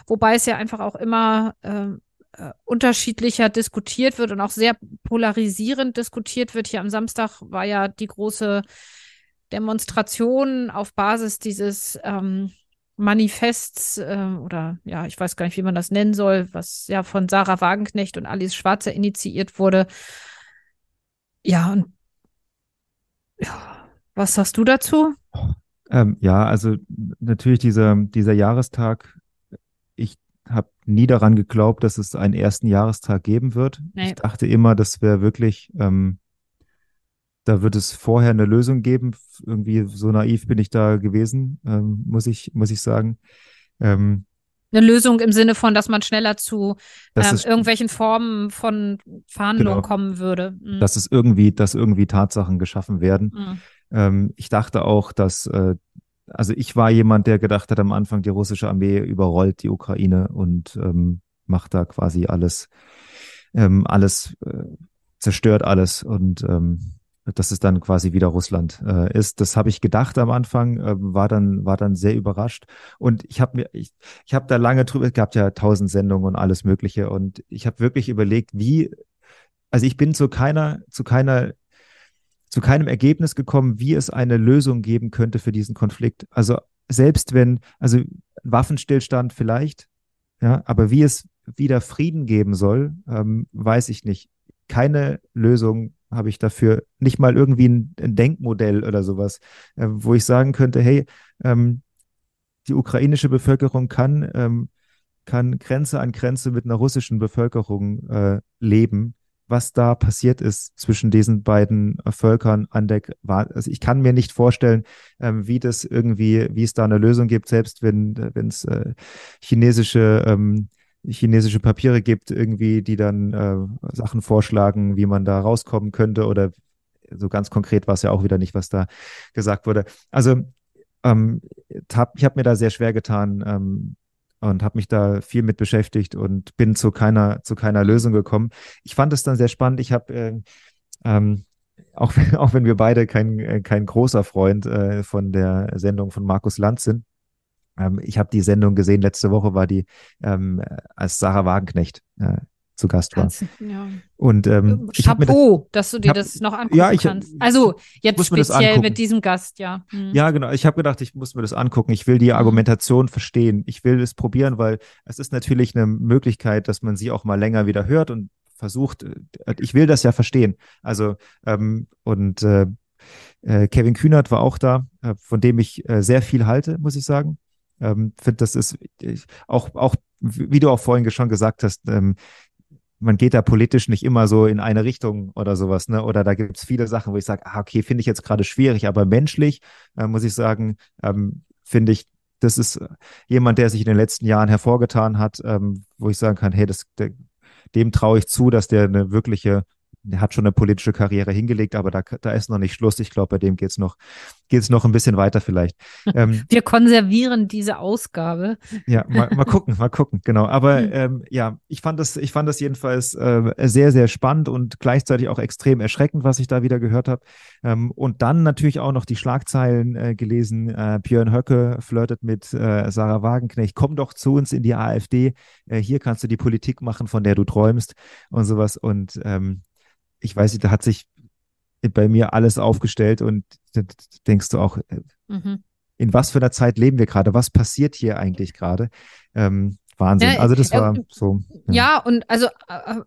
S1: wobei es ja einfach auch immer ähm, äh, unterschiedlicher diskutiert wird und auch sehr polarisierend diskutiert wird. Hier am Samstag war ja die große Demonstration auf Basis dieses ähm, Manifests äh, oder ja, ich weiß gar nicht, wie man das nennen soll, was ja von Sarah Wagenknecht und Alice Schwarzer initiiert wurde. Ja, und ja, was sagst du dazu?
S2: Ähm, ja, also natürlich dieser, dieser Jahrestag habe nie daran geglaubt, dass es einen ersten Jahrestag geben wird. Nee. Ich dachte immer, das wäre wirklich, ähm, da wird es vorher eine Lösung geben. Irgendwie so naiv bin ich da gewesen, ähm, muss ich muss ich sagen. Ähm,
S1: eine Lösung im Sinne von, dass man schneller zu ähm, irgendwelchen Formen von Verhandlungen genau, kommen würde. Mhm. Dass es
S2: irgendwie, dass irgendwie Tatsachen geschaffen werden. Mhm. Ähm, ich dachte auch, dass äh, also ich war jemand, der gedacht hat am Anfang, die russische Armee überrollt die Ukraine und ähm, macht da quasi alles, ähm, alles, äh, zerstört alles und ähm, dass es dann quasi wieder Russland äh, ist. Das habe ich gedacht am Anfang, äh, war dann war dann sehr überrascht und ich habe mir ich, ich habe da lange drüber, es gab ja tausend Sendungen und alles Mögliche und ich habe wirklich überlegt, wie also ich bin zu keiner zu keiner zu keinem Ergebnis gekommen, wie es eine Lösung geben könnte für diesen Konflikt. Also selbst wenn, also Waffenstillstand vielleicht, ja, aber wie es wieder Frieden geben soll, ähm, weiß ich nicht. Keine Lösung habe ich dafür, nicht mal irgendwie ein, ein Denkmodell oder sowas, äh, wo ich sagen könnte, hey, ähm, die ukrainische Bevölkerung kann, ähm, kann Grenze an Grenze mit einer russischen Bevölkerung äh, leben was da passiert ist zwischen diesen beiden äh, Völkern an der also ich kann mir nicht vorstellen, ähm, wie das irgendwie, wie es da eine Lösung gibt, selbst wenn äh, wenn es äh, chinesische ähm, chinesische Papiere gibt, irgendwie, die dann äh, Sachen vorschlagen, wie man da rauskommen könnte oder so ganz konkret war es ja auch wieder nicht, was da gesagt wurde. Also ähm, hab, ich habe mir da sehr schwer getan, ähm, und habe mich da viel mit beschäftigt und bin zu keiner, zu keiner Lösung gekommen. Ich fand es dann sehr spannend. Ich habe äh, ähm, auch, auch wenn wir beide kein, äh, kein großer Freund äh, von der Sendung von Markus Lanz sind, ähm, ich habe die Sendung gesehen, letzte Woche war die ähm, äh, als Sarah Wagenknecht äh, zu Gast war. Ja. Und ähm, äh, Chapeau, das, dass du dir hab, das
S1: noch angucken ja, ich, kannst. Also jetzt speziell mit diesem Gast, ja. Hm. Ja, genau.
S2: Ich habe gedacht, ich muss mir das angucken. Ich will die mhm. Argumentation verstehen. Ich will es probieren, weil es ist natürlich eine Möglichkeit, dass man sie auch mal länger wieder hört und versucht. Äh, ich will das ja verstehen. Also ähm, und äh, äh Kevin Kühnert war auch da, von dem ich äh, sehr viel halte, muss ich sagen. Ähm, finde, das ist ich, auch, auch, wie du auch vorhin schon gesagt hast, ähm, man geht da politisch nicht immer so in eine Richtung oder sowas, ne? Oder da gibt es viele Sachen, wo ich sage, ah, okay, finde ich jetzt gerade schwierig, aber menschlich äh, muss ich sagen, ähm, finde ich, das ist äh, jemand, der sich in den letzten Jahren hervorgetan hat, ähm, wo ich sagen kann, hey, das, der, dem traue ich zu, dass der eine wirkliche der hat schon eine politische Karriere hingelegt, aber da, da ist noch nicht Schluss. Ich glaube, bei dem geht es noch, geht's noch ein bisschen weiter vielleicht. Ähm,
S1: Wir konservieren diese Ausgabe. Ja, mal, mal gucken,
S2: mal gucken, genau. Aber hm. ähm, ja, ich fand das, ich fand das jedenfalls äh, sehr, sehr spannend und gleichzeitig auch extrem erschreckend, was ich da wieder gehört habe. Ähm, und dann natürlich auch noch die Schlagzeilen äh, gelesen. Äh, Björn Höcke flirtet mit äh, Sarah Wagenknecht. Komm doch zu uns in die AfD. Äh, hier kannst du die Politik machen, von der du träumst und sowas. Und ähm, ich weiß nicht, da hat sich bei mir alles aufgestellt und denkst du auch, äh, mhm. in was für einer Zeit leben wir gerade? Was passiert hier eigentlich gerade? Ähm, Wahnsinn. Ja, also das äh, war äh, so.
S1: Ja. ja. und also äh, äh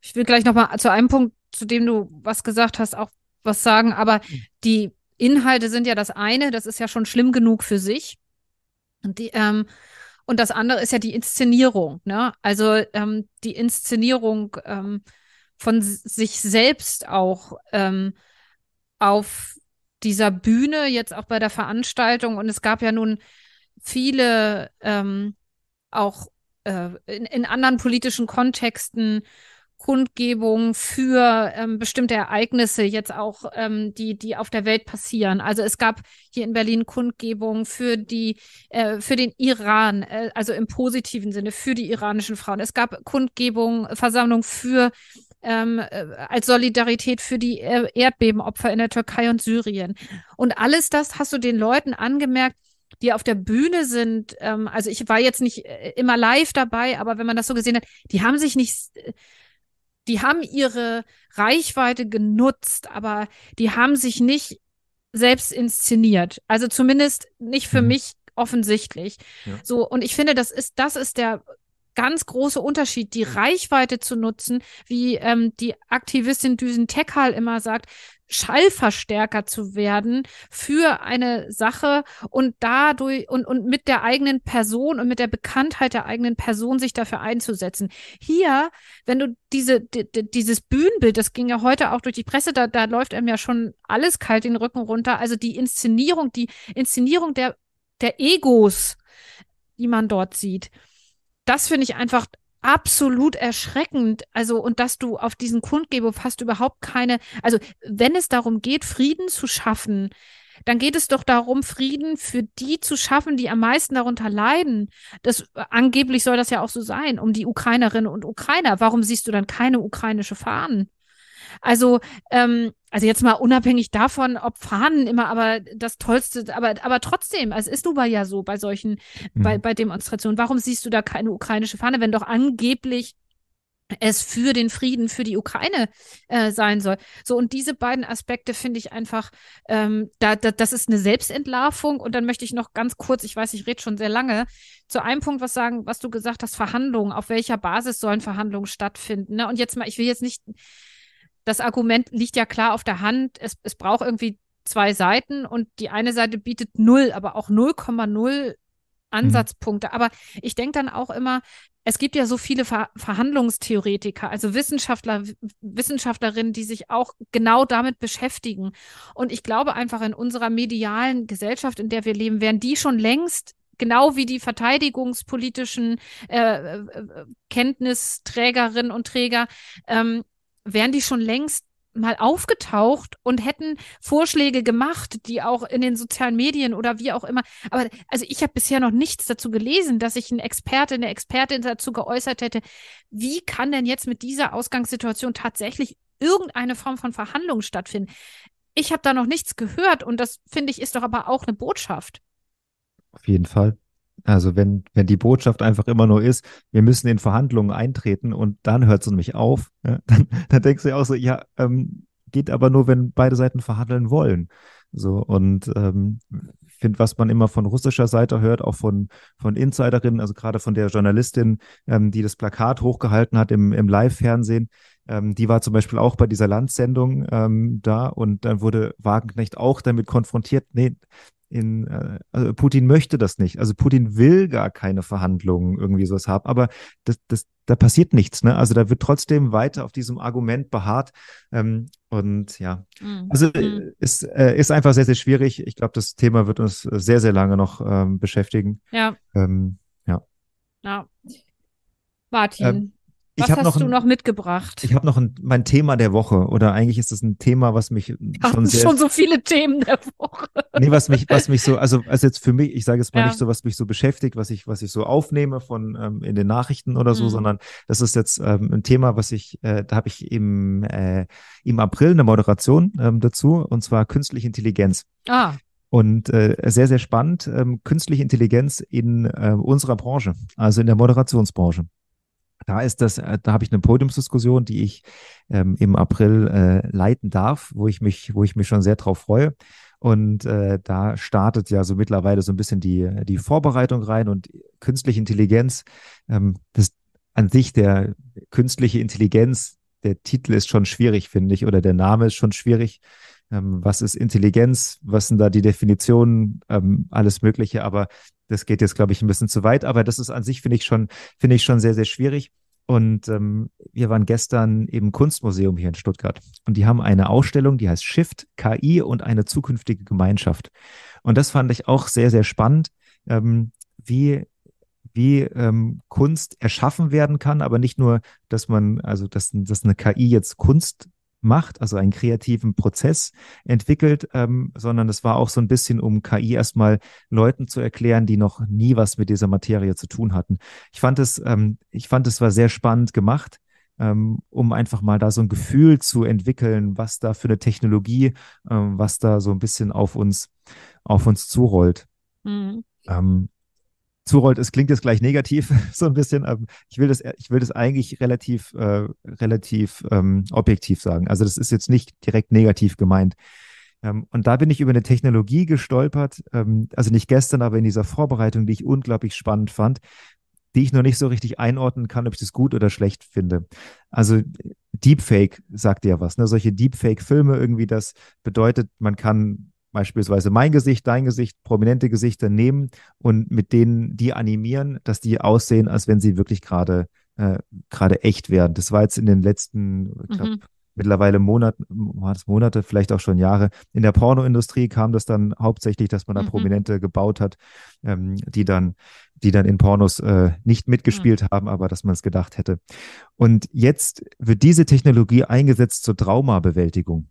S1: ich will gleich nochmal zu einem Punkt, zu dem du was gesagt hast, auch was sagen, aber die Inhalte sind ja das eine, das ist ja schon schlimm genug für sich. Und, die, ähm, und das andere ist ja die Inszenierung. Ne? Also ähm, die Inszenierung ähm, von sich selbst auch ähm, auf dieser Bühne, jetzt auch bei der Veranstaltung. Und es gab ja nun viele ähm, auch äh, in, in, anderen politischen Kontexten Kundgebungen für ähm, bestimmte Ereignisse jetzt auch, ähm, die, die auf der Welt passieren. Also es gab hier in Berlin Kundgebungen für die, äh, für den Iran, äh, also im positiven Sinne, für die iranischen Frauen. Es gab Kundgebungen, Versammlungen für ähm, äh, als Solidarität für die Erdbebenopfer in der Türkei und Syrien. Und alles das hast du den Leuten angemerkt, die auf der Bühne sind. Ähm, also ich war jetzt nicht äh, immer live dabei, aber wenn man das so gesehen hat, die haben sich nicht die haben ihre Reichweite genutzt, aber die haben sich nicht selbst inszeniert. Also zumindest nicht für mhm. mich offensichtlich. Ja. So, und ich finde, das ist, das ist der ganz große Unterschied, die Reichweite zu nutzen, wie ähm, die Aktivistin Düsen Tekal immer sagt, Schallverstärker zu werden für eine Sache und dadurch und, und mit der eigenen Person und mit der Bekanntheit der eigenen Person sich dafür einzusetzen. Hier, wenn du diese, dieses Bühnenbild, das ging ja heute auch durch die Presse, da, da läuft einem ja schon alles kalt den Rücken runter. Also die Inszenierung, die Inszenierung der, der Egos, die man dort sieht das finde ich einfach absolut erschreckend. Also, und dass du auf diesen Kundgebung fast überhaupt keine, also, wenn es darum geht, Frieden zu schaffen, dann geht es doch darum, Frieden für die zu schaffen, die am meisten darunter leiden. Das äh, angeblich soll das ja auch so sein, um die Ukrainerinnen und Ukrainer. Warum siehst du dann keine ukrainische Fahnen? Also, ähm, also jetzt mal unabhängig davon, ob Fahnen immer aber das Tollste, aber, aber trotzdem, es also ist nun mal ja so bei solchen, mhm. bei, bei Demonstrationen. Warum siehst du da keine ukrainische Fahne, wenn doch angeblich es für den Frieden, für die Ukraine äh, sein soll. So, und diese beiden Aspekte finde ich einfach, ähm, da, da, das ist eine Selbstentlarvung. Und dann möchte ich noch ganz kurz, ich weiß, ich rede schon sehr lange, zu einem Punkt was sagen, was du gesagt hast, Verhandlungen, auf welcher Basis sollen Verhandlungen stattfinden. Ne? Und jetzt mal, ich will jetzt nicht, das Argument liegt ja klar auf der Hand. Es, es braucht irgendwie zwei Seiten und die eine Seite bietet null, aber auch 0,0 Ansatzpunkte. Mhm. Aber ich denke dann auch immer, es gibt ja so viele Ver Verhandlungstheoretiker, also Wissenschaftler, Wissenschaftlerinnen, die sich auch genau damit beschäftigen. Und ich glaube einfach in unserer medialen Gesellschaft, in der wir leben, wären die schon längst genau wie die verteidigungspolitischen äh, äh, äh Kenntnisträgerinnen und Träger ähm, wären die schon längst mal aufgetaucht und hätten Vorschläge gemacht, die auch in den sozialen Medien oder wie auch immer. Aber also ich habe bisher noch nichts dazu gelesen, dass sich ein Experte, eine Expertin dazu geäußert hätte, wie kann denn jetzt mit dieser Ausgangssituation tatsächlich irgendeine Form von Verhandlung stattfinden. Ich habe da noch nichts gehört und das finde ich ist doch aber auch eine Botschaft.
S2: Auf jeden Fall. Also wenn, wenn die Botschaft einfach immer nur ist, wir müssen in Verhandlungen eintreten und dann hört es nämlich auf, ja, dann, dann denkst du ja auch so, ja, ähm, geht aber nur, wenn beide Seiten verhandeln wollen. So, und ähm, finde, was man immer von russischer Seite hört, auch von, von Insiderinnen, also gerade von der Journalistin, ähm, die das Plakat hochgehalten hat im, im Live-Fernsehen, ähm, die war zum Beispiel auch bei dieser Landsendung ähm, da und dann wurde Wagenknecht auch damit konfrontiert, nee, in, äh, also Putin möchte das nicht. Also Putin will gar keine Verhandlungen irgendwie sowas haben. Aber das, das, da passiert nichts. Ne? Also da wird trotzdem weiter auf diesem Argument beharrt. Ähm, und ja, mhm. also es äh, mhm. äh, ist einfach sehr, sehr schwierig. Ich glaube, das Thema wird uns äh, sehr, sehr lange noch ähm, beschäftigen. Ja. Ähm, ja.
S1: Ja. Martin. Ähm, was hast noch ein, du noch mitgebracht? Ich habe noch
S2: ein, mein Thema der Woche oder eigentlich ist das ein Thema, was mich Ach, schon sehr schon
S1: so viele Themen der Woche. Nee, was mich was
S2: mich so also also jetzt für mich, ich sage jetzt mal ja. nicht so, was mich so beschäftigt, was ich was ich so aufnehme von ähm, in den Nachrichten oder so, mhm. sondern das ist jetzt ähm, ein Thema, was ich äh, da habe ich im äh, im April eine Moderation ähm, dazu und zwar künstliche Intelligenz. Ah. Und äh, sehr, sehr spannend, ähm, künstliche Intelligenz in äh, unserer Branche, also in der Moderationsbranche. Da ist das, äh, da habe ich eine Podiumsdiskussion, die ich ähm, im April äh, leiten darf, wo ich mich, wo ich mich schon sehr drauf freue. Und äh, da startet ja so mittlerweile so ein bisschen die, die Vorbereitung rein und künstliche Intelligenz, ähm, das an sich der künstliche Intelligenz, der Titel ist schon schwierig, finde ich, oder der Name ist schon schwierig. Ähm, was ist Intelligenz? Was sind da die Definitionen? Ähm, alles Mögliche. Aber das geht jetzt, glaube ich, ein bisschen zu weit, aber das ist an sich, finde ich, schon, finde ich schon sehr, sehr schwierig. Und ähm, wir waren gestern im Kunstmuseum hier in Stuttgart und die haben eine Ausstellung, die heißt Shift, KI und eine zukünftige Gemeinschaft. Und das fand ich auch sehr, sehr spannend, ähm, wie wie ähm, Kunst erschaffen werden kann, aber nicht nur, dass man, also dass, dass eine KI jetzt Kunst macht, also einen kreativen Prozess entwickelt, ähm, sondern es war auch so ein bisschen, um KI erstmal Leuten zu erklären, die noch nie was mit dieser Materie zu tun hatten. Ich fand es, ähm, ich fand es war sehr spannend gemacht, ähm, um einfach mal da so ein Gefühl zu entwickeln, was da für eine Technologie, ähm, was da so ein bisschen auf uns, auf uns zurollt. Mhm. Ähm, zurollt, es klingt jetzt gleich negativ, so ein bisschen. aber Ich will das, ich will das eigentlich relativ, äh, relativ ähm, objektiv sagen. Also das ist jetzt nicht direkt negativ gemeint. Ähm, und da bin ich über eine Technologie gestolpert, ähm, also nicht gestern, aber in dieser Vorbereitung, die ich unglaublich spannend fand, die ich noch nicht so richtig einordnen kann, ob ich das gut oder schlecht finde. Also Deepfake sagt ja was, ne? Solche Deepfake-Filme irgendwie, das bedeutet, man kann beispielsweise mein Gesicht, dein Gesicht, prominente Gesichter nehmen und mit denen die animieren, dass die aussehen, als wenn sie wirklich gerade äh, gerade echt wären. Das war jetzt in den letzten glaub, mhm. mittlerweile Monaten, Monate, vielleicht auch schon Jahre. In der Pornoindustrie kam das dann hauptsächlich, dass man da mhm. Prominente gebaut hat, ähm, die dann die dann in Pornos äh, nicht mitgespielt mhm. haben, aber dass man es gedacht hätte. Und jetzt wird diese Technologie eingesetzt zur Traumabewältigung.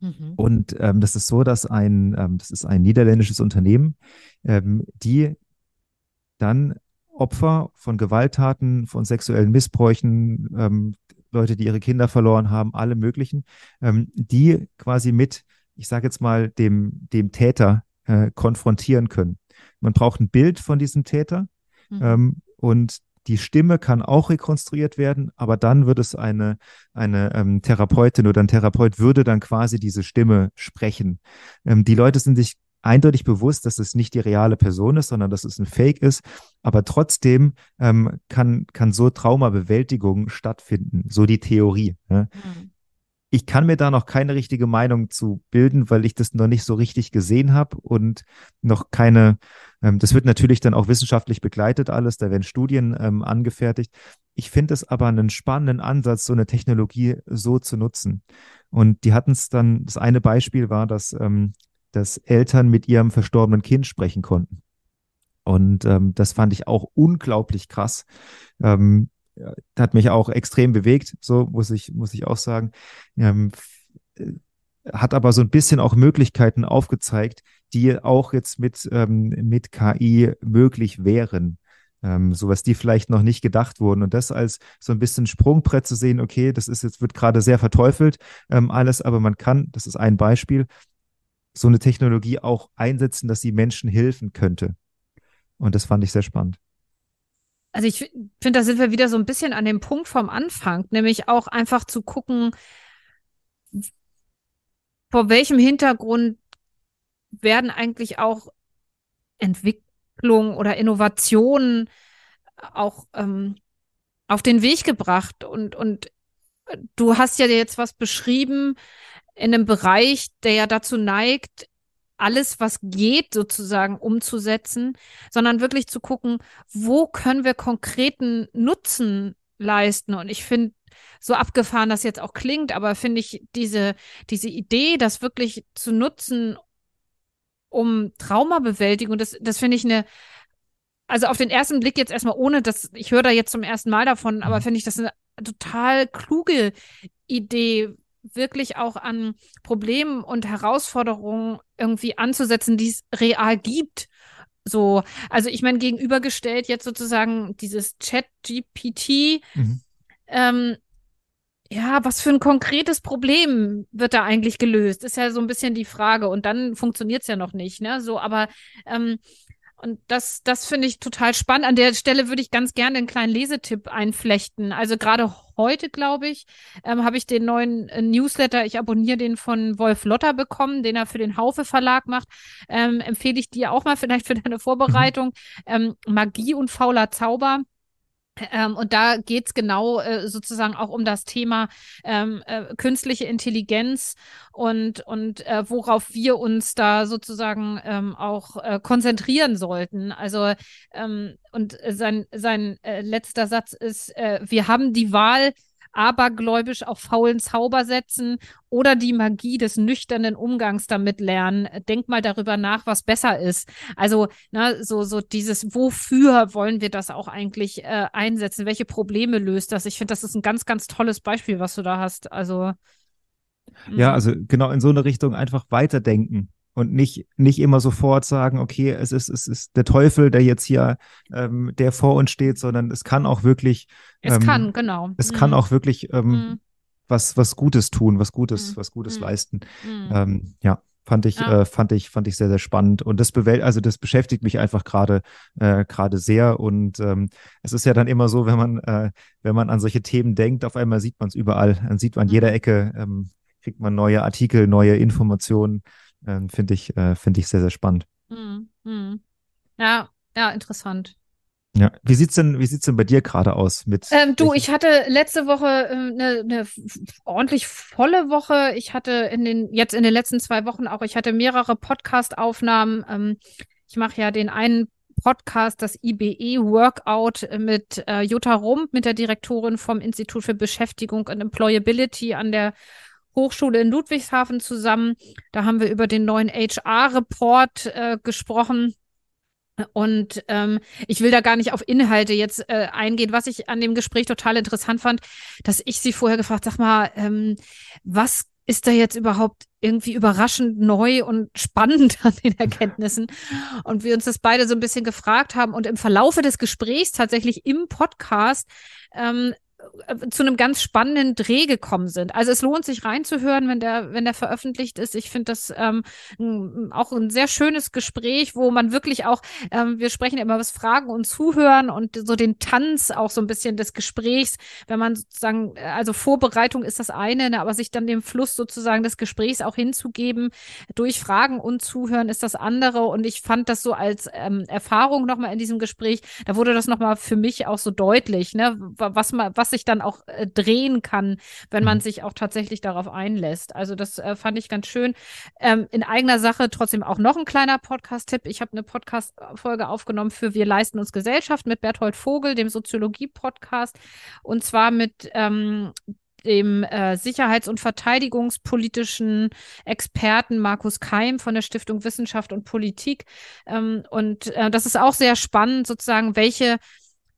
S2: Mhm. Und ähm, das ist so, dass ein, ähm, das ist ein niederländisches Unternehmen, ähm, die dann Opfer von Gewalttaten, von sexuellen Missbräuchen, ähm, Leute, die ihre Kinder verloren haben, alle möglichen, ähm, die quasi mit, ich sage jetzt mal, dem, dem Täter äh, konfrontieren können. Man braucht ein Bild von diesem Täter mhm. Ähm, und die Stimme kann auch rekonstruiert werden, aber dann wird es eine, eine ähm, Therapeutin oder ein Therapeut würde dann quasi diese Stimme sprechen. Ähm, die Leute sind sich eindeutig bewusst, dass es nicht die reale Person ist, sondern dass es ein Fake ist. Aber trotzdem ähm, kann, kann so Traumabewältigung stattfinden, so die Theorie. Ne? Mhm. Ich kann mir da noch keine richtige Meinung zu bilden, weil ich das noch nicht so richtig gesehen habe und noch keine ähm, das wird natürlich dann auch wissenschaftlich begleitet alles, da werden Studien ähm, angefertigt. Ich finde es aber einen spannenden Ansatz, so eine Technologie so zu nutzen. Und die hatten es dann, das eine Beispiel war, dass, ähm, dass Eltern mit ihrem verstorbenen Kind sprechen konnten. Und ähm, das fand ich auch unglaublich krass. Ähm, hat mich auch extrem bewegt, so muss ich, muss ich auch sagen. Ähm, äh, hat aber so ein bisschen auch Möglichkeiten aufgezeigt, die auch jetzt mit, ähm, mit KI möglich wären. Ähm, so was die vielleicht noch nicht gedacht wurden. Und das als so ein bisschen Sprungbrett zu sehen, okay, das ist jetzt, wird gerade sehr verteufelt, ähm, alles, aber man kann, das ist ein Beispiel, so eine Technologie auch einsetzen, dass sie Menschen helfen könnte. Und das fand ich sehr spannend.
S1: Also ich finde, da sind wir wieder so ein bisschen an dem Punkt vom Anfang, nämlich auch einfach zu gucken, vor welchem Hintergrund werden eigentlich auch Entwicklung oder Innovationen auch ähm, auf den Weg gebracht. Und, und äh, du hast ja jetzt was beschrieben in einem Bereich, der ja dazu neigt, alles, was geht, sozusagen umzusetzen, sondern wirklich zu gucken, wo können wir konkreten Nutzen leisten. Und ich finde, so abgefahren das jetzt auch klingt, aber finde ich diese, diese Idee, das wirklich zu nutzen, um Traumabewältigung. Das, das finde ich eine, also auf den ersten Blick jetzt erstmal ohne, dass ich höre da jetzt zum ersten Mal davon, aber mhm. finde ich das eine total kluge Idee, wirklich auch an Problemen und Herausforderungen irgendwie anzusetzen, die es real gibt. So, also ich meine, gegenübergestellt jetzt sozusagen dieses Chat-GPT, mhm. ähm, ja, was für ein konkretes Problem wird da eigentlich gelöst? Ist ja so ein bisschen die Frage. Und dann funktioniert es ja noch nicht, ne? So, aber ähm, und das, das finde ich total spannend. An der Stelle würde ich ganz gerne einen kleinen Lesetipp einflechten. Also gerade heute, glaube ich, ähm, habe ich den neuen äh, Newsletter, ich abonniere den von Wolf Lotter bekommen, den er für den Haufe Verlag macht. Ähm, empfehle ich dir auch mal vielleicht für deine mhm. Vorbereitung. Ähm, Magie und fauler Zauber ähm, und da geht's genau äh, sozusagen auch um das Thema ähm, äh, künstliche Intelligenz und, und äh, worauf wir uns da sozusagen ähm, auch äh, konzentrieren sollten. Also ähm, und sein, sein äh, letzter Satz ist, äh, wir haben die Wahl abergläubisch auf faulen Zauber setzen oder die Magie des nüchternen Umgangs damit lernen. Denk mal darüber nach, was besser ist. Also na, ne, so so dieses Wofür wollen wir das auch eigentlich äh, einsetzen? Welche Probleme löst das? Ich finde, das ist ein ganz ganz tolles Beispiel, was du da hast. Also ja, mhm. also
S2: genau in so eine Richtung einfach weiterdenken und nicht, nicht immer sofort sagen, okay, es ist, es ist der Teufel, der jetzt hier, ähm, der vor uns steht, sondern es kann auch wirklich. Ähm, Es kann, genau. Es mhm. kann auch wirklich ähm, mhm. was, was Gutes tun, was Gutes, mhm. was Gutes mhm. leisten. Mhm. Ähm, ja. Fand ich, ja. äh, fand ich, fand ich sehr, sehr spannend. Und das bewält, also das beschäftigt mich einfach gerade, äh, gerade sehr. Und ähm, es ist ja dann immer so, wenn man, äh, wenn man an solche Themen denkt, auf einmal sieht man es überall. Dann sieht man an jeder mhm. Ecke, ähm, kriegt man neue Artikel, neue Informationen. Ähm, Finde ich, äh, find ich sehr, sehr spannend.
S1: Mhm. Mhm. Ja, ja, interessant.
S2: Ja, wie sieht's denn, wie sieht's denn bei dir gerade aus mit?
S1: Ähm, du, ich hatte letzte Woche eine äh, ne, ne ordentlich volle Woche. Ich hatte in den jetzt in den letzten zwei Wochen auch, ich hatte mehrere Podcast-Aufnahmen. Ähm, ich mache ja den einen Podcast, das IBE Workout mit äh, Jutta Rump, mit der Direktorin vom Institut für Beschäftigung und Employability an der Hochschule in Ludwigshafen zusammen. Da haben wir über den neuen HR-Report äh, gesprochen. Und ähm, ich will da gar nicht auf Inhalte jetzt äh, eingehen. Was ich an dem Gespräch total interessant fand, dass ich sie vorher gefragt, sag mal, ähm, was ist da jetzt überhaupt irgendwie überraschend neu und spannend an den Erkenntnissen? Und wir uns das beide so ein bisschen gefragt haben und im Verlaufe des Gesprächs tatsächlich im Podcast ähm, äh, zu einem ganz spannenden Dreh gekommen sind. Also es lohnt sich reinzuhören, wenn der, wenn der veröffentlicht ist. Ich finde das ähm, auch ein sehr schönes Gespräch, wo man wirklich auch, ähm, wir sprechen immer was Fragen und Zuhören und so den Tanz auch so ein bisschen des Gesprächs, wenn man sozusagen, äh, also Vorbereitung ist das eine, ne, aber sich dann dem Fluss sozusagen des Gesprächs auch hinzugeben durch Fragen und Zuhören ist das andere. Und ich fand das so als ähm, Erfahrung nochmal in diesem Gespräch, da wurde das nochmal für mich auch so deutlich, ne, was man, was sich dann auch äh, drehen kann, wenn man mhm. sich auch tatsächlich darauf einlässt. Also das äh, fand ich ganz schön. Ähm, in eigener Sache trotzdem auch noch ein kleiner Podcast-Tipp. Ich habe eine Podcast-Folge aufgenommen für Wir leisten uns Gesellschaft mit Berthold Vogel, dem Soziologie-Podcast. Und zwar mit ähm, dem äh, sicherheits- und verteidigungspolitischen Experten Markus Keim von der Stiftung Wissenschaft und Politik. Ähm, und äh, das ist auch sehr spannend, sozusagen, welche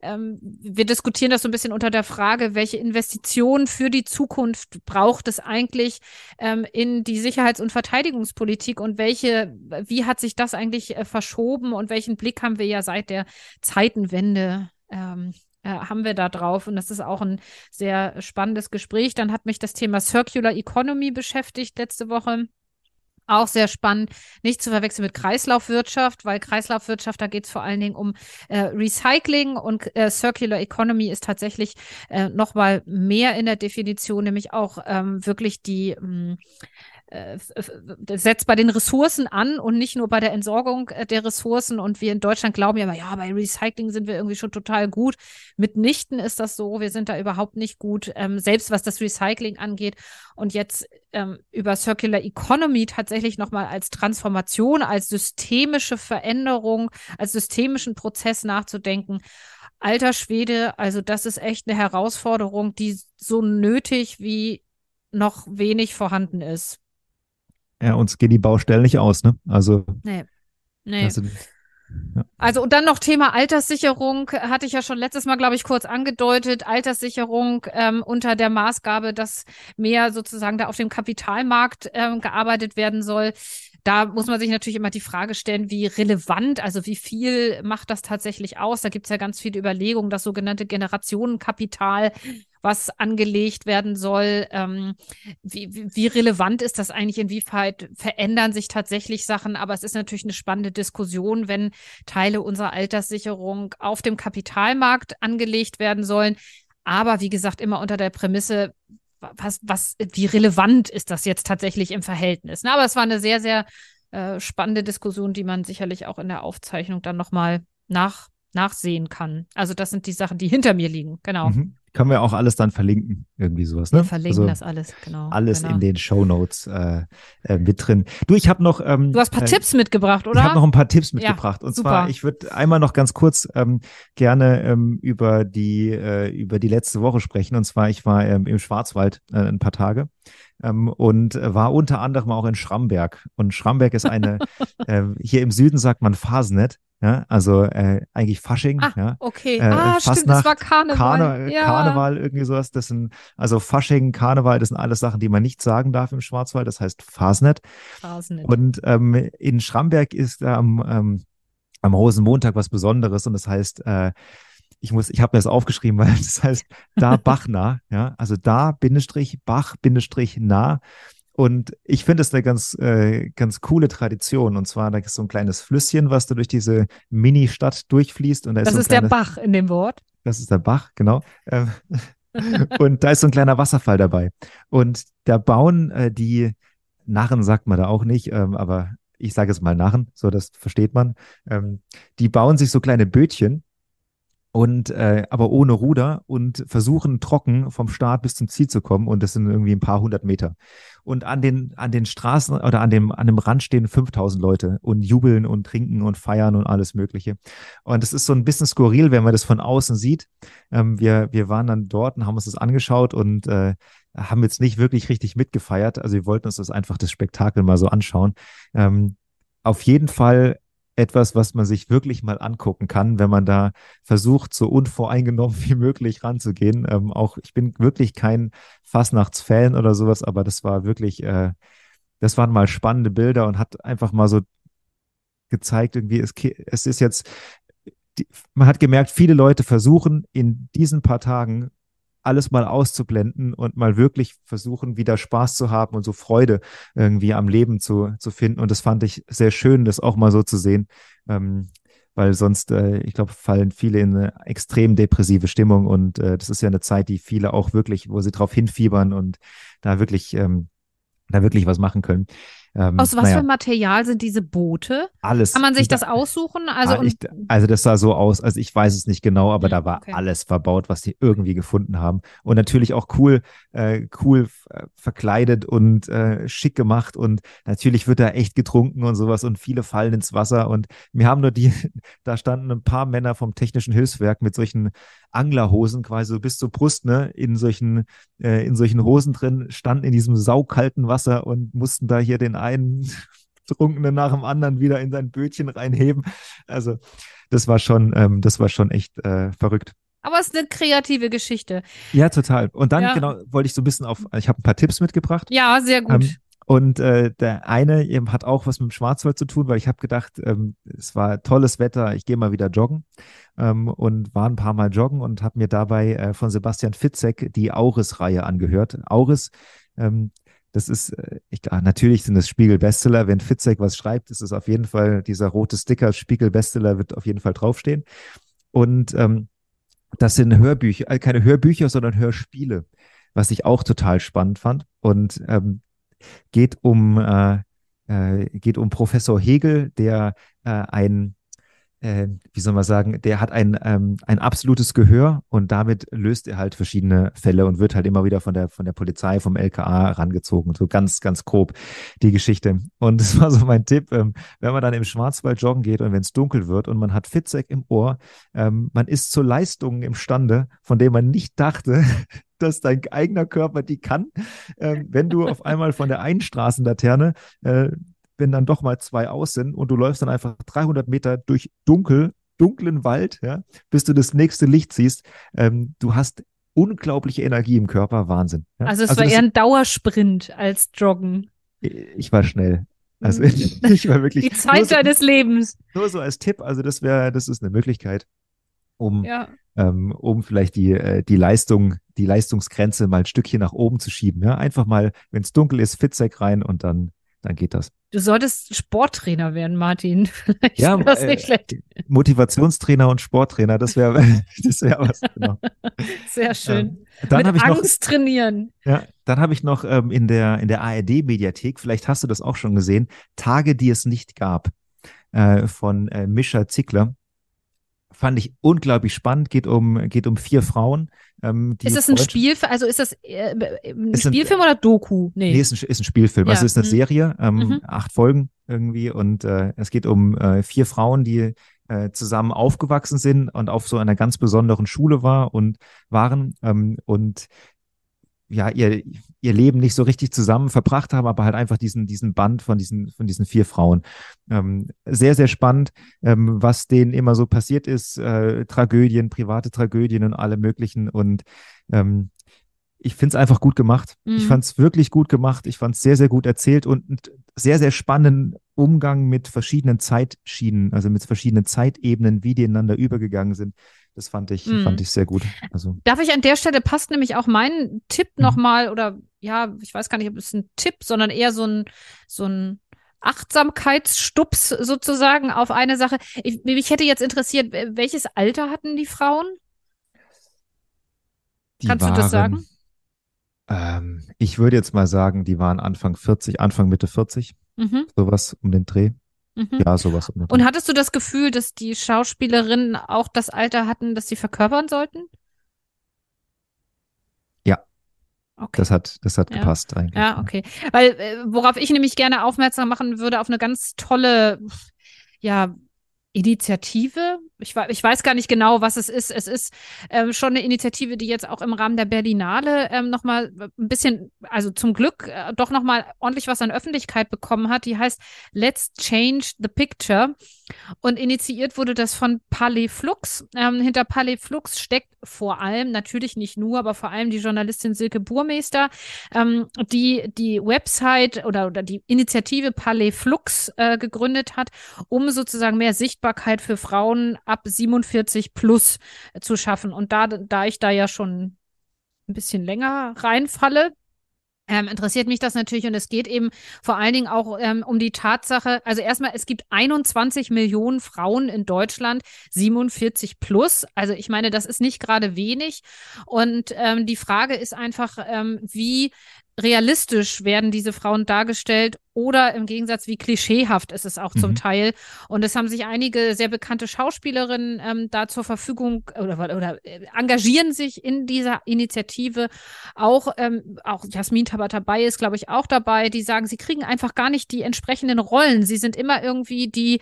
S1: ähm, wir diskutieren das so ein bisschen unter der Frage, welche Investitionen für die Zukunft braucht es eigentlich ähm, in die Sicherheits- und Verteidigungspolitik und welche, wie hat sich das eigentlich äh, verschoben und welchen Blick haben wir ja seit der Zeitenwende? Ähm, äh, haben wir da drauf und das ist auch ein sehr spannendes Gespräch. Dann hat mich das Thema Circular Economy beschäftigt letzte Woche. Auch sehr spannend, nicht zu verwechseln mit Kreislaufwirtschaft, weil Kreislaufwirtschaft, da geht es vor allen Dingen um äh, Recycling und äh, Circular Economy ist tatsächlich äh, nochmal mehr in der Definition, nämlich auch ähm, wirklich die mh, hm, äh, setzt bei den Ressourcen an und nicht nur bei der Entsorgung äh, der Ressourcen. Und wir in Deutschland glauben ja immer, ja, bei Recycling sind wir irgendwie schon total gut. Mitnichten ist das so, wir sind da überhaupt nicht gut, ähm, selbst was das Recycling angeht. Und jetzt ähm, über Circular Economy tatsächlich nochmal als Transformation, als systemische Veränderung, als systemischen Prozess nachzudenken. Alter Schwede, also das ist echt eine Herausforderung, die so nötig wie noch wenig vorhanden ist.
S2: Ja, uns gehen die Baustellen nicht aus, ne? Also.
S1: Nee. Nee. Also, also und dann noch Thema Alterssicherung, hatte ich ja schon letztes Mal, glaube ich, kurz angedeutet. Alterssicherung ähm, unter der Maßgabe, dass mehr sozusagen da auf dem Kapitalmarkt ähm, gearbeitet werden soll. Da muss man sich natürlich immer die Frage stellen, wie relevant, also wie viel macht das tatsächlich aus? Da gibt es ja ganz viele Überlegungen, das sogenannte Generationenkapital was angelegt werden soll. Ähm, wie, wie relevant ist das eigentlich? Inwieweit verändern sich tatsächlich Sachen? Aber es ist natürlich eine spannende Diskussion, wenn Teile unserer Alterssicherung auf dem Kapitalmarkt angelegt werden sollen. Aber wie gesagt, immer unter der Prämisse, was, was, wie relevant ist das jetzt tatsächlich im Verhältnis? Na, ne, aber es war eine sehr, sehr äh, spannende Diskussion, die man sicherlich auch in der Aufzeichnung dann nochmal nach nachsehen kann. Also das sind die Sachen, die hinter mir liegen, genau. Mhm.
S2: Können wir auch alles dann verlinken, irgendwie sowas, ne? Wir verlinken also das
S1: alles, genau. Alles genau. in den
S2: Show Notes äh, äh, mit drin. Du, ich habe noch. Ähm, du hast ein paar äh, Tipps
S1: mitgebracht, oder? Ich habe noch ein paar Tipps mitgebracht. Ja, Und super. zwar, ich
S2: würde einmal noch ganz kurz ähm, gerne ähm, über, die, äh, über die letzte Woche sprechen. Und zwar, ich war ähm, im Schwarzwald äh, ein paar Tage Ähm, und war unter anderem auch in Schramberg. Und Schramberg ist eine, äh, hier im Süden sagt man Fasnet, ja, also äh, eigentlich Fasching. Ah, ja, okay. Äh, ah, Fastnacht, stimmt, das war Karneval. Karne ja. Karneval, irgendwie sowas. Das sind, also Fasching, Karneval, das sind alles Sachen, die man nicht sagen darf im Schwarzwald. Das heißt Fasnet. Fasnet. Und ähm, in Schramberg ist ähm, ähm, am Rosenmontag was Besonderes und das heißt, äh, ich muss, ich habe mir das aufgeschrieben, weil das heißt da Bachna, ja, also da Bindestrich Bach Bindestrich nah und ich finde es eine ganz, äh, ganz coole Tradition. Und zwar, da ist so ein kleines Flüsschen, was da durch diese Mini-Stadt durchfließt. Und da ist das so ist kleines, der Bach
S1: in dem Wort.
S2: Das ist der Bach, genau. Ähm, und da ist so ein kleiner Wasserfall dabei. Und da bauen äh, die Narren, sagt man da auch nicht, ähm, aber ich sage es mal Narren, so das versteht man. Ähm, die bauen sich so kleine Bötchen und äh, aber ohne Ruder und versuchen trocken vom Start bis zum Ziel zu kommen und das sind irgendwie ein paar hundert Meter und an den an den Straßen oder an dem an dem Rand stehen 5000 Leute und jubeln und trinken und feiern und alles Mögliche und es ist so ein bisschen skurril, wenn man das von außen sieht. Ähm, wir wir waren dann dort und haben uns das angeschaut und äh, haben jetzt nicht wirklich richtig mitgefeiert, also wir wollten uns das einfach das Spektakel mal so anschauen. Ähm, auf jeden Fall etwas, was man sich wirklich mal angucken kann, wenn man da versucht, so unvoreingenommen wie möglich ranzugehen. Ähm, auch ich bin wirklich kein Fasnachts-Fan oder sowas, aber das war wirklich, äh, das waren mal spannende Bilder und hat einfach mal so gezeigt, irgendwie, es, es ist jetzt, die, man hat gemerkt, viele Leute versuchen in diesen paar Tagen alles mal auszublenden und mal wirklich versuchen, wieder Spaß zu haben und so Freude irgendwie am Leben zu, zu finden. Und das fand ich sehr schön, das auch mal so zu sehen, ähm, weil sonst, äh, ich glaube, fallen viele in eine extrem depressive Stimmung. Und äh, das ist ja eine Zeit, die viele auch wirklich, wo sie drauf hinfiebern und da wirklich, ähm, da wirklich was machen können. Ähm, Aus was naja, für
S1: Material sind diese Boote? Alles. Kann man sich das aussuchen? Also, ah, ich,
S2: also das sah so aus, also ich weiß es nicht genau, aber da war okay. alles verbaut, was die irgendwie gefunden haben. Und natürlich auch cool, äh, cool äh, verkleidet und äh, schick gemacht. Und natürlich wird da echt getrunken und sowas und viele fallen ins Wasser. Und wir haben nur die, da standen ein paar Männer vom Technischen Hilfswerk mit solchen Anglerhosen quasi so bis zur Brust, ne, in solchen, äh, in solchen Hosen drin, standen in diesem saukalten Wasser und mussten da hier den einen Betrunkenen nach dem anderen wieder in sein Bötchen reinheben. Also das war schon, ähm, das war schon echt äh, verrückt.
S1: Aber es ist eine kreative Geschichte.
S2: Ja, total. Und dann ja. genau wollte ich so ein bisschen auf, ich habe ein paar Tipps mitgebracht. Ja, sehr gut. Ähm, und äh, der eine eben hat auch was mit dem Schwarzwald zu tun, weil ich habe gedacht, ähm, es war tolles Wetter, ich gehe mal wieder joggen ähm, und war ein paar Mal joggen und habe mir dabei äh, von Sebastian Fitzek die Auris-Reihe angehört. Auris, ähm, das ist, äh, ich, ah, natürlich sind es Spiegel-Bestseller. Wenn Fitzek was schreibt, ist es auf jeden Fall dieser rote Sticker Spiegel-Bestseller wird auf jeden Fall draufstehen. Und ähm, das sind Hörbücher, äh, keine Hörbücher, sondern Hörspiele, was ich auch total spannend fand. Und ähm, geht um äh, äh, geht um Professor Hegel, der äh, ein äh, wie soll man sagen, der hat ein, ähm, ein absolutes Gehör und damit löst er halt verschiedene Fälle und wird halt immer wieder von der, von der Polizei, vom LKA rangezogen. So ganz, ganz grob die Geschichte. Und das war so mein Tipp. Ähm, wenn man dann im Schwarzwald joggen geht und wenn es dunkel wird und man hat Fitzek im Ohr, ähm, man ist zu Leistungen imstande, von denen man nicht dachte, dass dein eigener Körper die kann, äh, wenn du auf einmal von der einen Straßenlaterne äh, wenn dann doch mal zwei aus sind und du läufst dann einfach 300 Meter durch dunkel, dunklen Wald, ja, bis du das nächste Licht siehst. Ähm, du hast unglaubliche Energie im Körper, Wahnsinn. Ja? Also es also war eher ein
S1: Dauersprint als Joggen.
S2: Ich war schnell. Also mhm. ich war wirklich die Zeit so, deines Lebens. Nur so als Tipp, also das wäre, das ist eine Möglichkeit, um ja. ähm, um vielleicht die äh, die Leistung, die Leistungsgrenze mal ein Stückchen nach oben zu schieben. Ja, einfach mal, wenn es dunkel ist, Fitzek rein und dann dann geht das.
S1: Du solltest Sporttrainer werden, Martin. Vielleicht ja, ist das äh, nicht schlecht.
S2: Motivationstrainer und Sporttrainer, das wäre das wär was. Genau.
S1: Sehr schön. Ähm, dann Mit Angst noch, trainieren.
S2: Ja, dann habe ich noch ähm, in der, in der ARD-Mediathek, vielleicht hast du das auch schon gesehen, Tage, die es nicht gab, äh, von äh, Mischa Zickler fand ich unglaublich spannend. Geht um, geht um vier Frauen. Ähm, die ist das ein
S1: Spiel, also ist das äh, ein Spielfilm ein, oder Doku? Nee, nee ist, ein, ist ein Spielfilm. Also ja. Also ist eine mhm. Serie, ähm, mhm.
S2: acht Folgen irgendwie. Und äh, es geht um äh, vier Frauen, die äh, zusammen aufgewachsen sind und auf so einer ganz besonderen Schule war und waren ähm, und ja, ihr, ihr Leben nicht so richtig zusammen verbracht haben, aber halt einfach diesen, diesen Band von diesen, von diesen vier Frauen. Ähm, sehr, sehr spannend, ähm, was denen immer so passiert ist. Äh, Tragödien, private Tragödien und alle möglichen. Und ähm, ich finde es einfach gut gemacht. Mhm. Ich fand es wirklich gut gemacht. Ich fand es sehr, sehr gut erzählt und sehr, sehr spannenden Umgang mit verschiedenen Zeitschienen, also mit verschiedenen Zeitebenen, wie die ineinander übergegangen sind. Das fand ich, mm. fand ich sehr gut. Also.
S1: Darf ich an der Stelle passt nämlich auch mein Tipp mhm. nochmal, oder ja, ich weiß gar nicht, ob es ein Tipp, sondern eher so ein, so ein Achtsamkeitsstups sozusagen auf eine Sache. Ich, mich hätte jetzt interessiert, welches Alter hatten die Frauen?
S2: Die Kannst waren, du das sagen? Ähm, ich würde jetzt mal sagen, die waren Anfang 40, Anfang Mitte 40, mhm. sowas um den Dreh. Mhm. Ja, sowas. Und
S1: hattest du das Gefühl, dass die Schauspielerinnen auch das Alter hatten, das sie verkörpern sollten?
S2: Ja. Okay. Das hat, das hat ja. gepasst
S1: eigentlich. Ja, okay. Weil, äh, worauf ich nämlich gerne aufmerksam machen würde, auf eine ganz tolle, ja, Initiative. Ich, ich, weiß gar nicht genau, was es ist. Es ist ähm, schon eine Initiative, die jetzt auch im Rahmen der Berlinale ähm, nochmal äh, ein bisschen, also zum Glück äh, doch nochmal ordentlich was an Öffentlichkeit bekommen hat. Die heißt Let's Change the Picture. Und initiiert wurde das von Paleflux. Ähm, hinter Palais Flux steckt vor allem, natürlich nicht nur, aber vor allem die Journalistin Silke Burmeister, ähm, die die Website oder, oder die Initiative Paleflux äh, gegründet hat, um sozusagen mehr Sicht Sichtbarkeit für Frauen ab 47 plus äh, zu schaffen. Und da, da ich da ja schon ein bisschen länger reinfalle, ähm, interessiert mich das natürlich und es geht eben vor allen Dingen auch ähm, um die Tatsache, also erstmal, es gibt 21 Millionen Frauen in Deutschland, 47 plus. Also ich meine, das ist nicht gerade wenig. Und ähm, die Frage ist einfach, ähm, wie realistisch werden diese Frauen dargestellt oder im Gegensatz, wie klischeehaft ist es auch mhm. zum Teil. Und es haben sich einige sehr bekannte Schauspielerinnen ähm, da zur Verfügung oder, oder äh, engagieren sich in dieser Initiative. Auch, ähm, auch Jasmin Tabata Bay ist, glaube ich, auch dabei, die sagen, sie kriegen einfach gar nicht die entsprechenden Rollen. Sie sind immer irgendwie die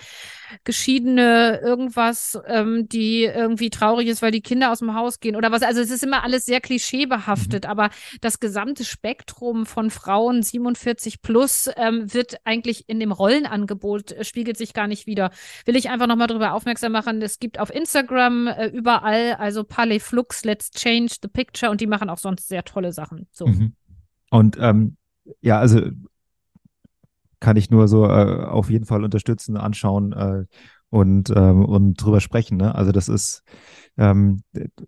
S1: geschiedene irgendwas, ähm, die irgendwie traurig ist, weil die Kinder aus dem Haus gehen oder was. Also es ist immer alles sehr klischeebehaftet, mhm. aber das gesamte Spektrum von Frauen 47 plus ähm, ähm, wird eigentlich in dem Rollenangebot, äh, spiegelt sich gar nicht wieder. Will ich einfach nochmal darüber aufmerksam machen, es gibt auf Instagram äh, überall, also Palais Flux, Let's Change the Picture und die machen auch sonst sehr tolle Sachen. So. Mhm.
S2: Und ähm, ja, also kann ich nur so äh, auf jeden Fall unterstützen, anschauen. Äh, und, ähm, und drüber sprechen. Ne? Also das ist, ähm,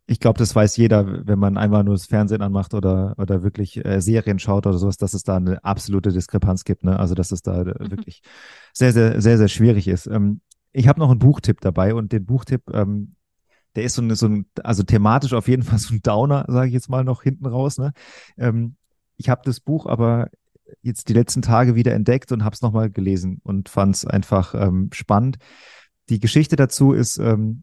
S2: ich glaube, das weiß jeder, wenn man einmal nur das Fernsehen anmacht oder, oder wirklich äh, Serien schaut oder sowas, dass es da eine absolute Diskrepanz gibt. Ne? Also dass es da äh, mhm. wirklich sehr, sehr, sehr, sehr schwierig ist. Ähm, ich habe noch einen Buchtipp dabei und den Buchtipp, ähm, der ist so ein, so ein, also thematisch auf jeden Fall so ein Downer, sage ich jetzt mal noch hinten raus. Ne? Ähm, ich habe das Buch aber jetzt die letzten Tage wieder entdeckt und habe es nochmal gelesen und fand es einfach ähm, spannend. Die Geschichte dazu ist, ähm,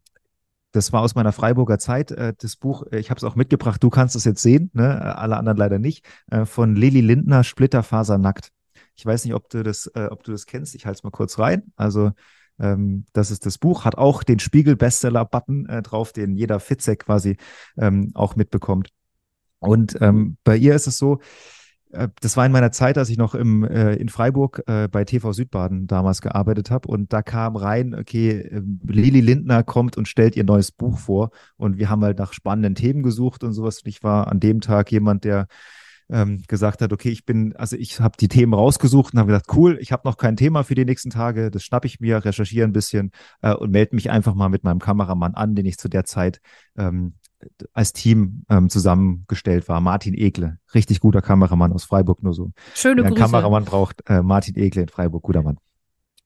S2: das war aus meiner Freiburger Zeit, äh, das Buch, äh, ich habe es auch mitgebracht, du kannst es jetzt sehen, ne? alle anderen leider nicht, äh, von Lili Lindner, Splitterfaser nackt. Ich weiß nicht, ob du das, äh, ob du das kennst, ich halte es mal kurz rein. Also ähm, das ist das Buch, hat auch den Spiegel-Bestseller-Button äh, drauf, den jeder Fitzek quasi ähm, auch mitbekommt. Und ähm, bei ihr ist es so, äh, das war in meiner Zeit, als ich noch im, äh, in Freiburg äh, bei TV Südbaden damals gearbeitet habe. Und da kam rein, okay, äh, Lili Lindner kommt und stellt ihr neues Buch vor. Und wir haben halt nach spannenden Themen gesucht und sowas. Und ich war an dem Tag jemand, der ähm, gesagt hat, okay, ich bin, also ich habe die Themen rausgesucht und habe gedacht, cool, ich habe noch kein Thema für die nächsten Tage, das schnappe ich mir, recherchiere ein bisschen äh, und melde mich einfach mal mit meinem Kameramann an, den ich zu der Zeit ähm, als Team ähm, zusammengestellt war. Martin Ekle, richtig guter Kameramann aus Freiburg, nur so. Schöne Grüße. Ein Kameramann braucht äh, Martin Ekle in Freiburg, guter Mann.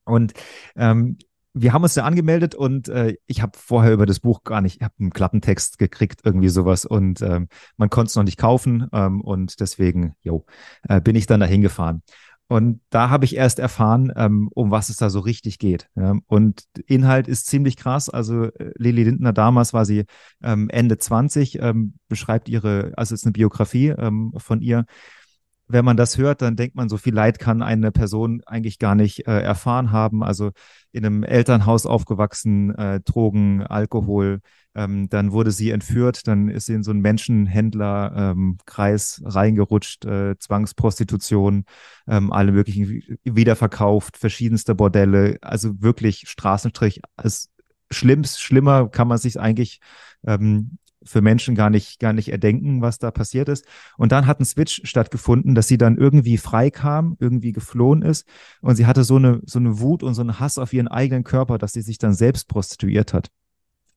S2: Und ähm, wir haben uns da angemeldet und äh, ich habe vorher über das Buch gar nicht, ich habe einen Klappentext gekriegt, irgendwie sowas und ähm, man konnte es noch nicht kaufen ähm, und deswegen, jo, äh, bin ich dann dahin gefahren. Und da habe ich erst erfahren, ähm, um was es da so richtig geht. Ja? Und Inhalt ist ziemlich krass. Also äh, Lili Lindner damals war sie ähm, Ende 20, ähm, beschreibt ihre, also ist eine Biografie ähm, von ihr wenn man das hört, dann denkt man, so viel Leid kann eine Person eigentlich gar nicht äh, erfahren haben. Also in einem Elternhaus aufgewachsen, äh, Drogen, Alkohol. Ähm, dann wurde sie entführt, dann ist sie in so einen Menschenhändlerkreis ähm, reingerutscht, äh, Zwangsprostitution, ähm, alle möglichen wiederverkauft, verschiedenste Bordelle. Also wirklich Straßenstrich. Es, schlimmst, schlimmer kann man sich eigentlich ähm, für Menschen gar nicht, gar nicht erdenken, was da passiert ist. Und dann hat ein Switch stattgefunden, dass sie dann irgendwie frei kam, irgendwie geflohen ist. Und sie hatte so eine, so eine Wut und so einen Hass auf ihren eigenen Körper, dass sie sich dann selbst prostituiert hat.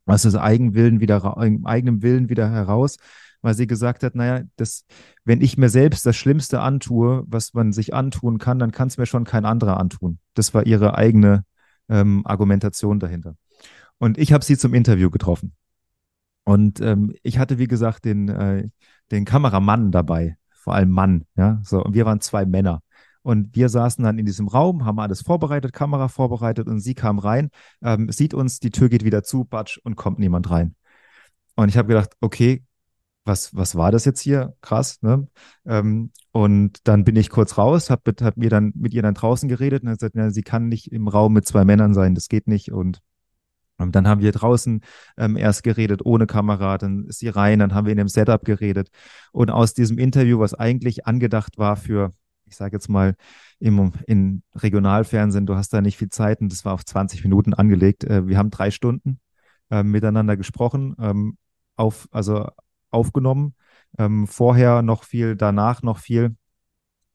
S2: Aus also Eigenwillen wieder, eigenem Willen wieder heraus, weil sie gesagt hat, naja, das, wenn ich mir selbst das Schlimmste antue, was man sich antun kann, dann kann es mir schon kein anderer antun. Das war ihre eigene ähm, Argumentation dahinter. Und ich habe sie zum Interview getroffen. Und ähm, ich hatte, wie gesagt, den, äh, den Kameramann dabei, vor allem Mann. Ja? So, und wir waren zwei Männer. Und wir saßen dann in diesem Raum, haben alles vorbereitet, Kamera vorbereitet und sie kam rein, ähm, sieht uns, die Tür geht wieder zu, batsch, und kommt niemand rein. Und ich habe gedacht, okay, was, was war das jetzt hier? Krass, ne? Ähm, und dann bin ich kurz raus, habe hab mir dann mit ihr dann draußen geredet und hat gesagt, na, sie kann nicht im Raum mit zwei Männern sein, das geht nicht. Und und dann haben wir draußen ähm, erst geredet, ohne Kamera, dann ist sie rein, dann haben wir in dem Setup geredet. Und aus diesem Interview, was eigentlich angedacht war für, ich sage jetzt mal, im in Regionalfernsehen, du hast da nicht viel Zeit und das war auf 20 Minuten angelegt. Äh, wir haben drei Stunden äh, miteinander gesprochen, ähm, auf, also aufgenommen. Ähm, vorher noch viel, danach noch viel.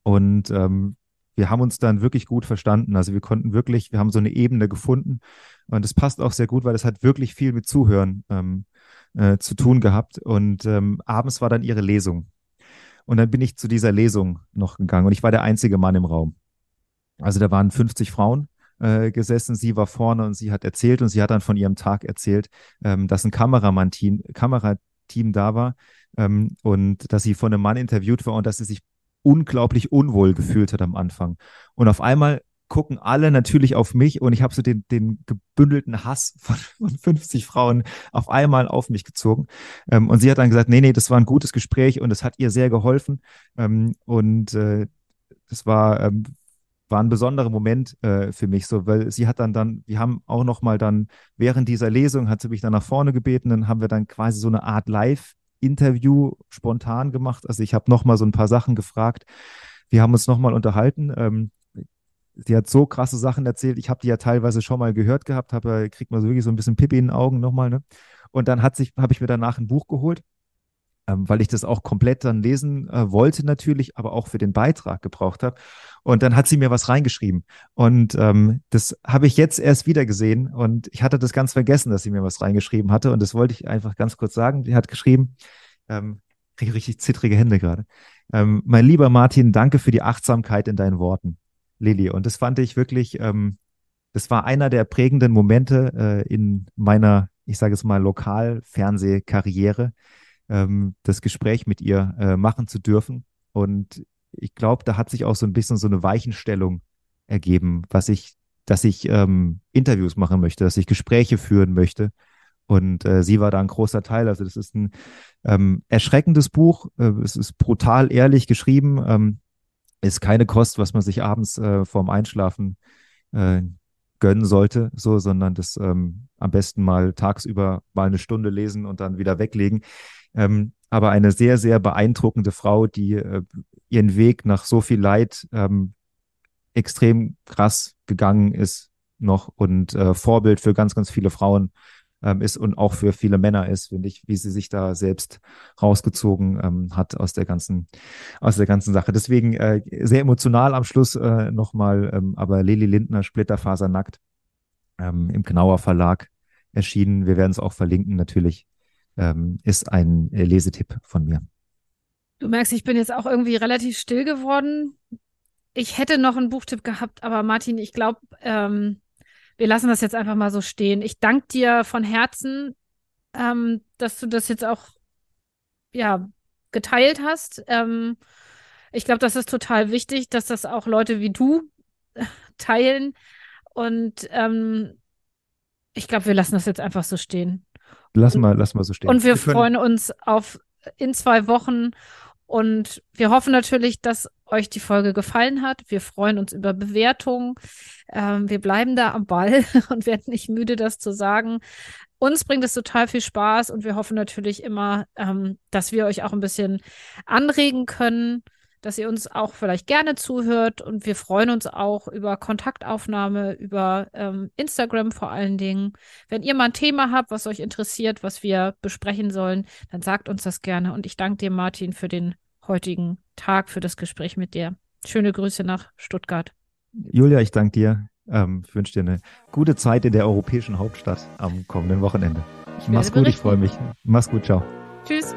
S2: Und ähm, wir haben uns dann wirklich gut verstanden. Also wir konnten wirklich, wir haben so eine Ebene gefunden. Und das passt auch sehr gut, weil das hat wirklich viel mit Zuhören ähm, äh, zu tun gehabt. Und ähm, abends war dann ihre Lesung. Und dann bin ich zu dieser Lesung noch gegangen und ich war der einzige Mann im Raum. Also da waren 50 Frauen äh, gesessen, sie war vorne und sie hat erzählt und sie hat dann von ihrem Tag erzählt, ähm, dass ein Kameramann-Team, Kamerateam da war ähm, und dass sie von einem Mann interviewt war und dass sie sich unglaublich unwohl gefühlt hat am Anfang. Und auf einmal gucken alle natürlich auf mich und ich habe so den, den gebündelten Hass von, von 50 Frauen auf einmal auf mich gezogen. Ähm, und sie hat dann gesagt, nee, nee, das war ein gutes Gespräch und es hat ihr sehr geholfen. Ähm, und äh, das war, ähm, war ein besonderer Moment äh, für mich, so, weil sie hat dann dann, wir haben auch nochmal dann während dieser Lesung hat sie mich dann nach vorne gebeten, dann haben wir dann quasi so eine Art Live Interview spontan gemacht. Also ich habe nochmal so ein paar Sachen gefragt. Wir haben uns nochmal unterhalten. Ähm, die hat so krasse Sachen erzählt. Ich habe die ja teilweise schon mal gehört gehabt, habe äh, kriegt man so wirklich so ein bisschen Pippi in den Augen nochmal. Ne? Und dann habe ich mir danach ein Buch geholt ähm, weil ich das auch komplett dann lesen äh, wollte natürlich, aber auch für den Beitrag gebraucht habe. Und dann hat sie mir was reingeschrieben. Und ähm, das habe ich jetzt erst wieder gesehen. Und ich hatte das ganz vergessen, dass sie mir was reingeschrieben hatte. Und das wollte ich einfach ganz kurz sagen. Sie hat geschrieben, ähm, kriege richtig zittrige Hände gerade. Ähm, mein lieber Martin, danke für die Achtsamkeit in deinen Worten, Lilly. Und das fand ich wirklich, ähm, das war einer der prägenden Momente äh, in meiner, ich sage es mal, Lokalfernsehkarriere ähm, das Gespräch mit ihr äh, machen zu dürfen. Und ich glaube, da hat sich auch so ein bisschen so eine Weichenstellung ergeben, was ich, dass ich ähm, Interviews machen möchte, dass ich Gespräche führen möchte. Und äh, sie war da ein großer Teil. Also das ist ein ähm, erschreckendes Buch. Äh, es ist brutal ehrlich geschrieben. Ähm, ist keine Kost, was man sich abends äh, vorm Einschlafen äh, gönnen sollte, so, sondern das ähm, am besten mal tagsüber mal eine Stunde lesen und dann wieder weglegen. Ähm, aber eine sehr, sehr beeindruckende Frau, die äh, ihren Weg nach so viel Leid ähm, extrem krass gegangen ist noch und äh, Vorbild für ganz, ganz viele Frauen ähm, ist und auch für viele Männer ist, finde ich, wie sie sich da selbst rausgezogen ähm, hat aus der ganzen, aus der ganzen Sache. Deswegen äh, sehr emotional am Schluss äh, nochmal, ähm, aber Lili Lindner, Splitterfasernackt, ähm, im Knauer Verlag erschienen. Wir werden es auch verlinken, natürlich, ähm, ist ein äh, Lesetipp von mir.
S1: Du merkst, ich bin jetzt auch irgendwie relativ still geworden. Ich hätte noch einen Buchtipp gehabt, aber Martin, ich glaube, ähm, wir lassen das jetzt einfach mal so stehen. Ich danke dir von Herzen, ähm, dass du das jetzt auch ja, geteilt hast. Ähm, ich glaube, das ist total wichtig, dass das auch Leute wie du teilen. Und ähm, ich glaube, wir lassen das jetzt einfach so stehen.
S2: Lass mal, lass mal so stehen. Und wir, wir freuen
S1: uns auf in zwei Wochen. Und wir hoffen natürlich, dass euch die Folge gefallen hat. Wir freuen uns über Bewertungen. Ähm, wir bleiben da am Ball und werden nicht müde, das zu sagen. Uns bringt es total viel Spaß und wir hoffen natürlich immer, ähm, dass wir euch auch ein bisschen anregen können, dass ihr uns auch vielleicht gerne zuhört und wir freuen uns auch über Kontaktaufnahme, über ähm, Instagram vor allen Dingen. Wenn ihr mal ein Thema habt, was euch interessiert, was wir besprechen sollen, dann sagt uns das gerne und ich danke dir, Martin, für den heutigen Tag, für das Gespräch mit dir. Schöne Grüße nach Stuttgart.
S2: Julia, ich danke dir. Ähm, ich wünsche dir eine gute Zeit in der europäischen Hauptstadt am kommenden Wochenende. Mach's gut, ich freue mich. Mach's gut, ciao.
S1: Tschüss.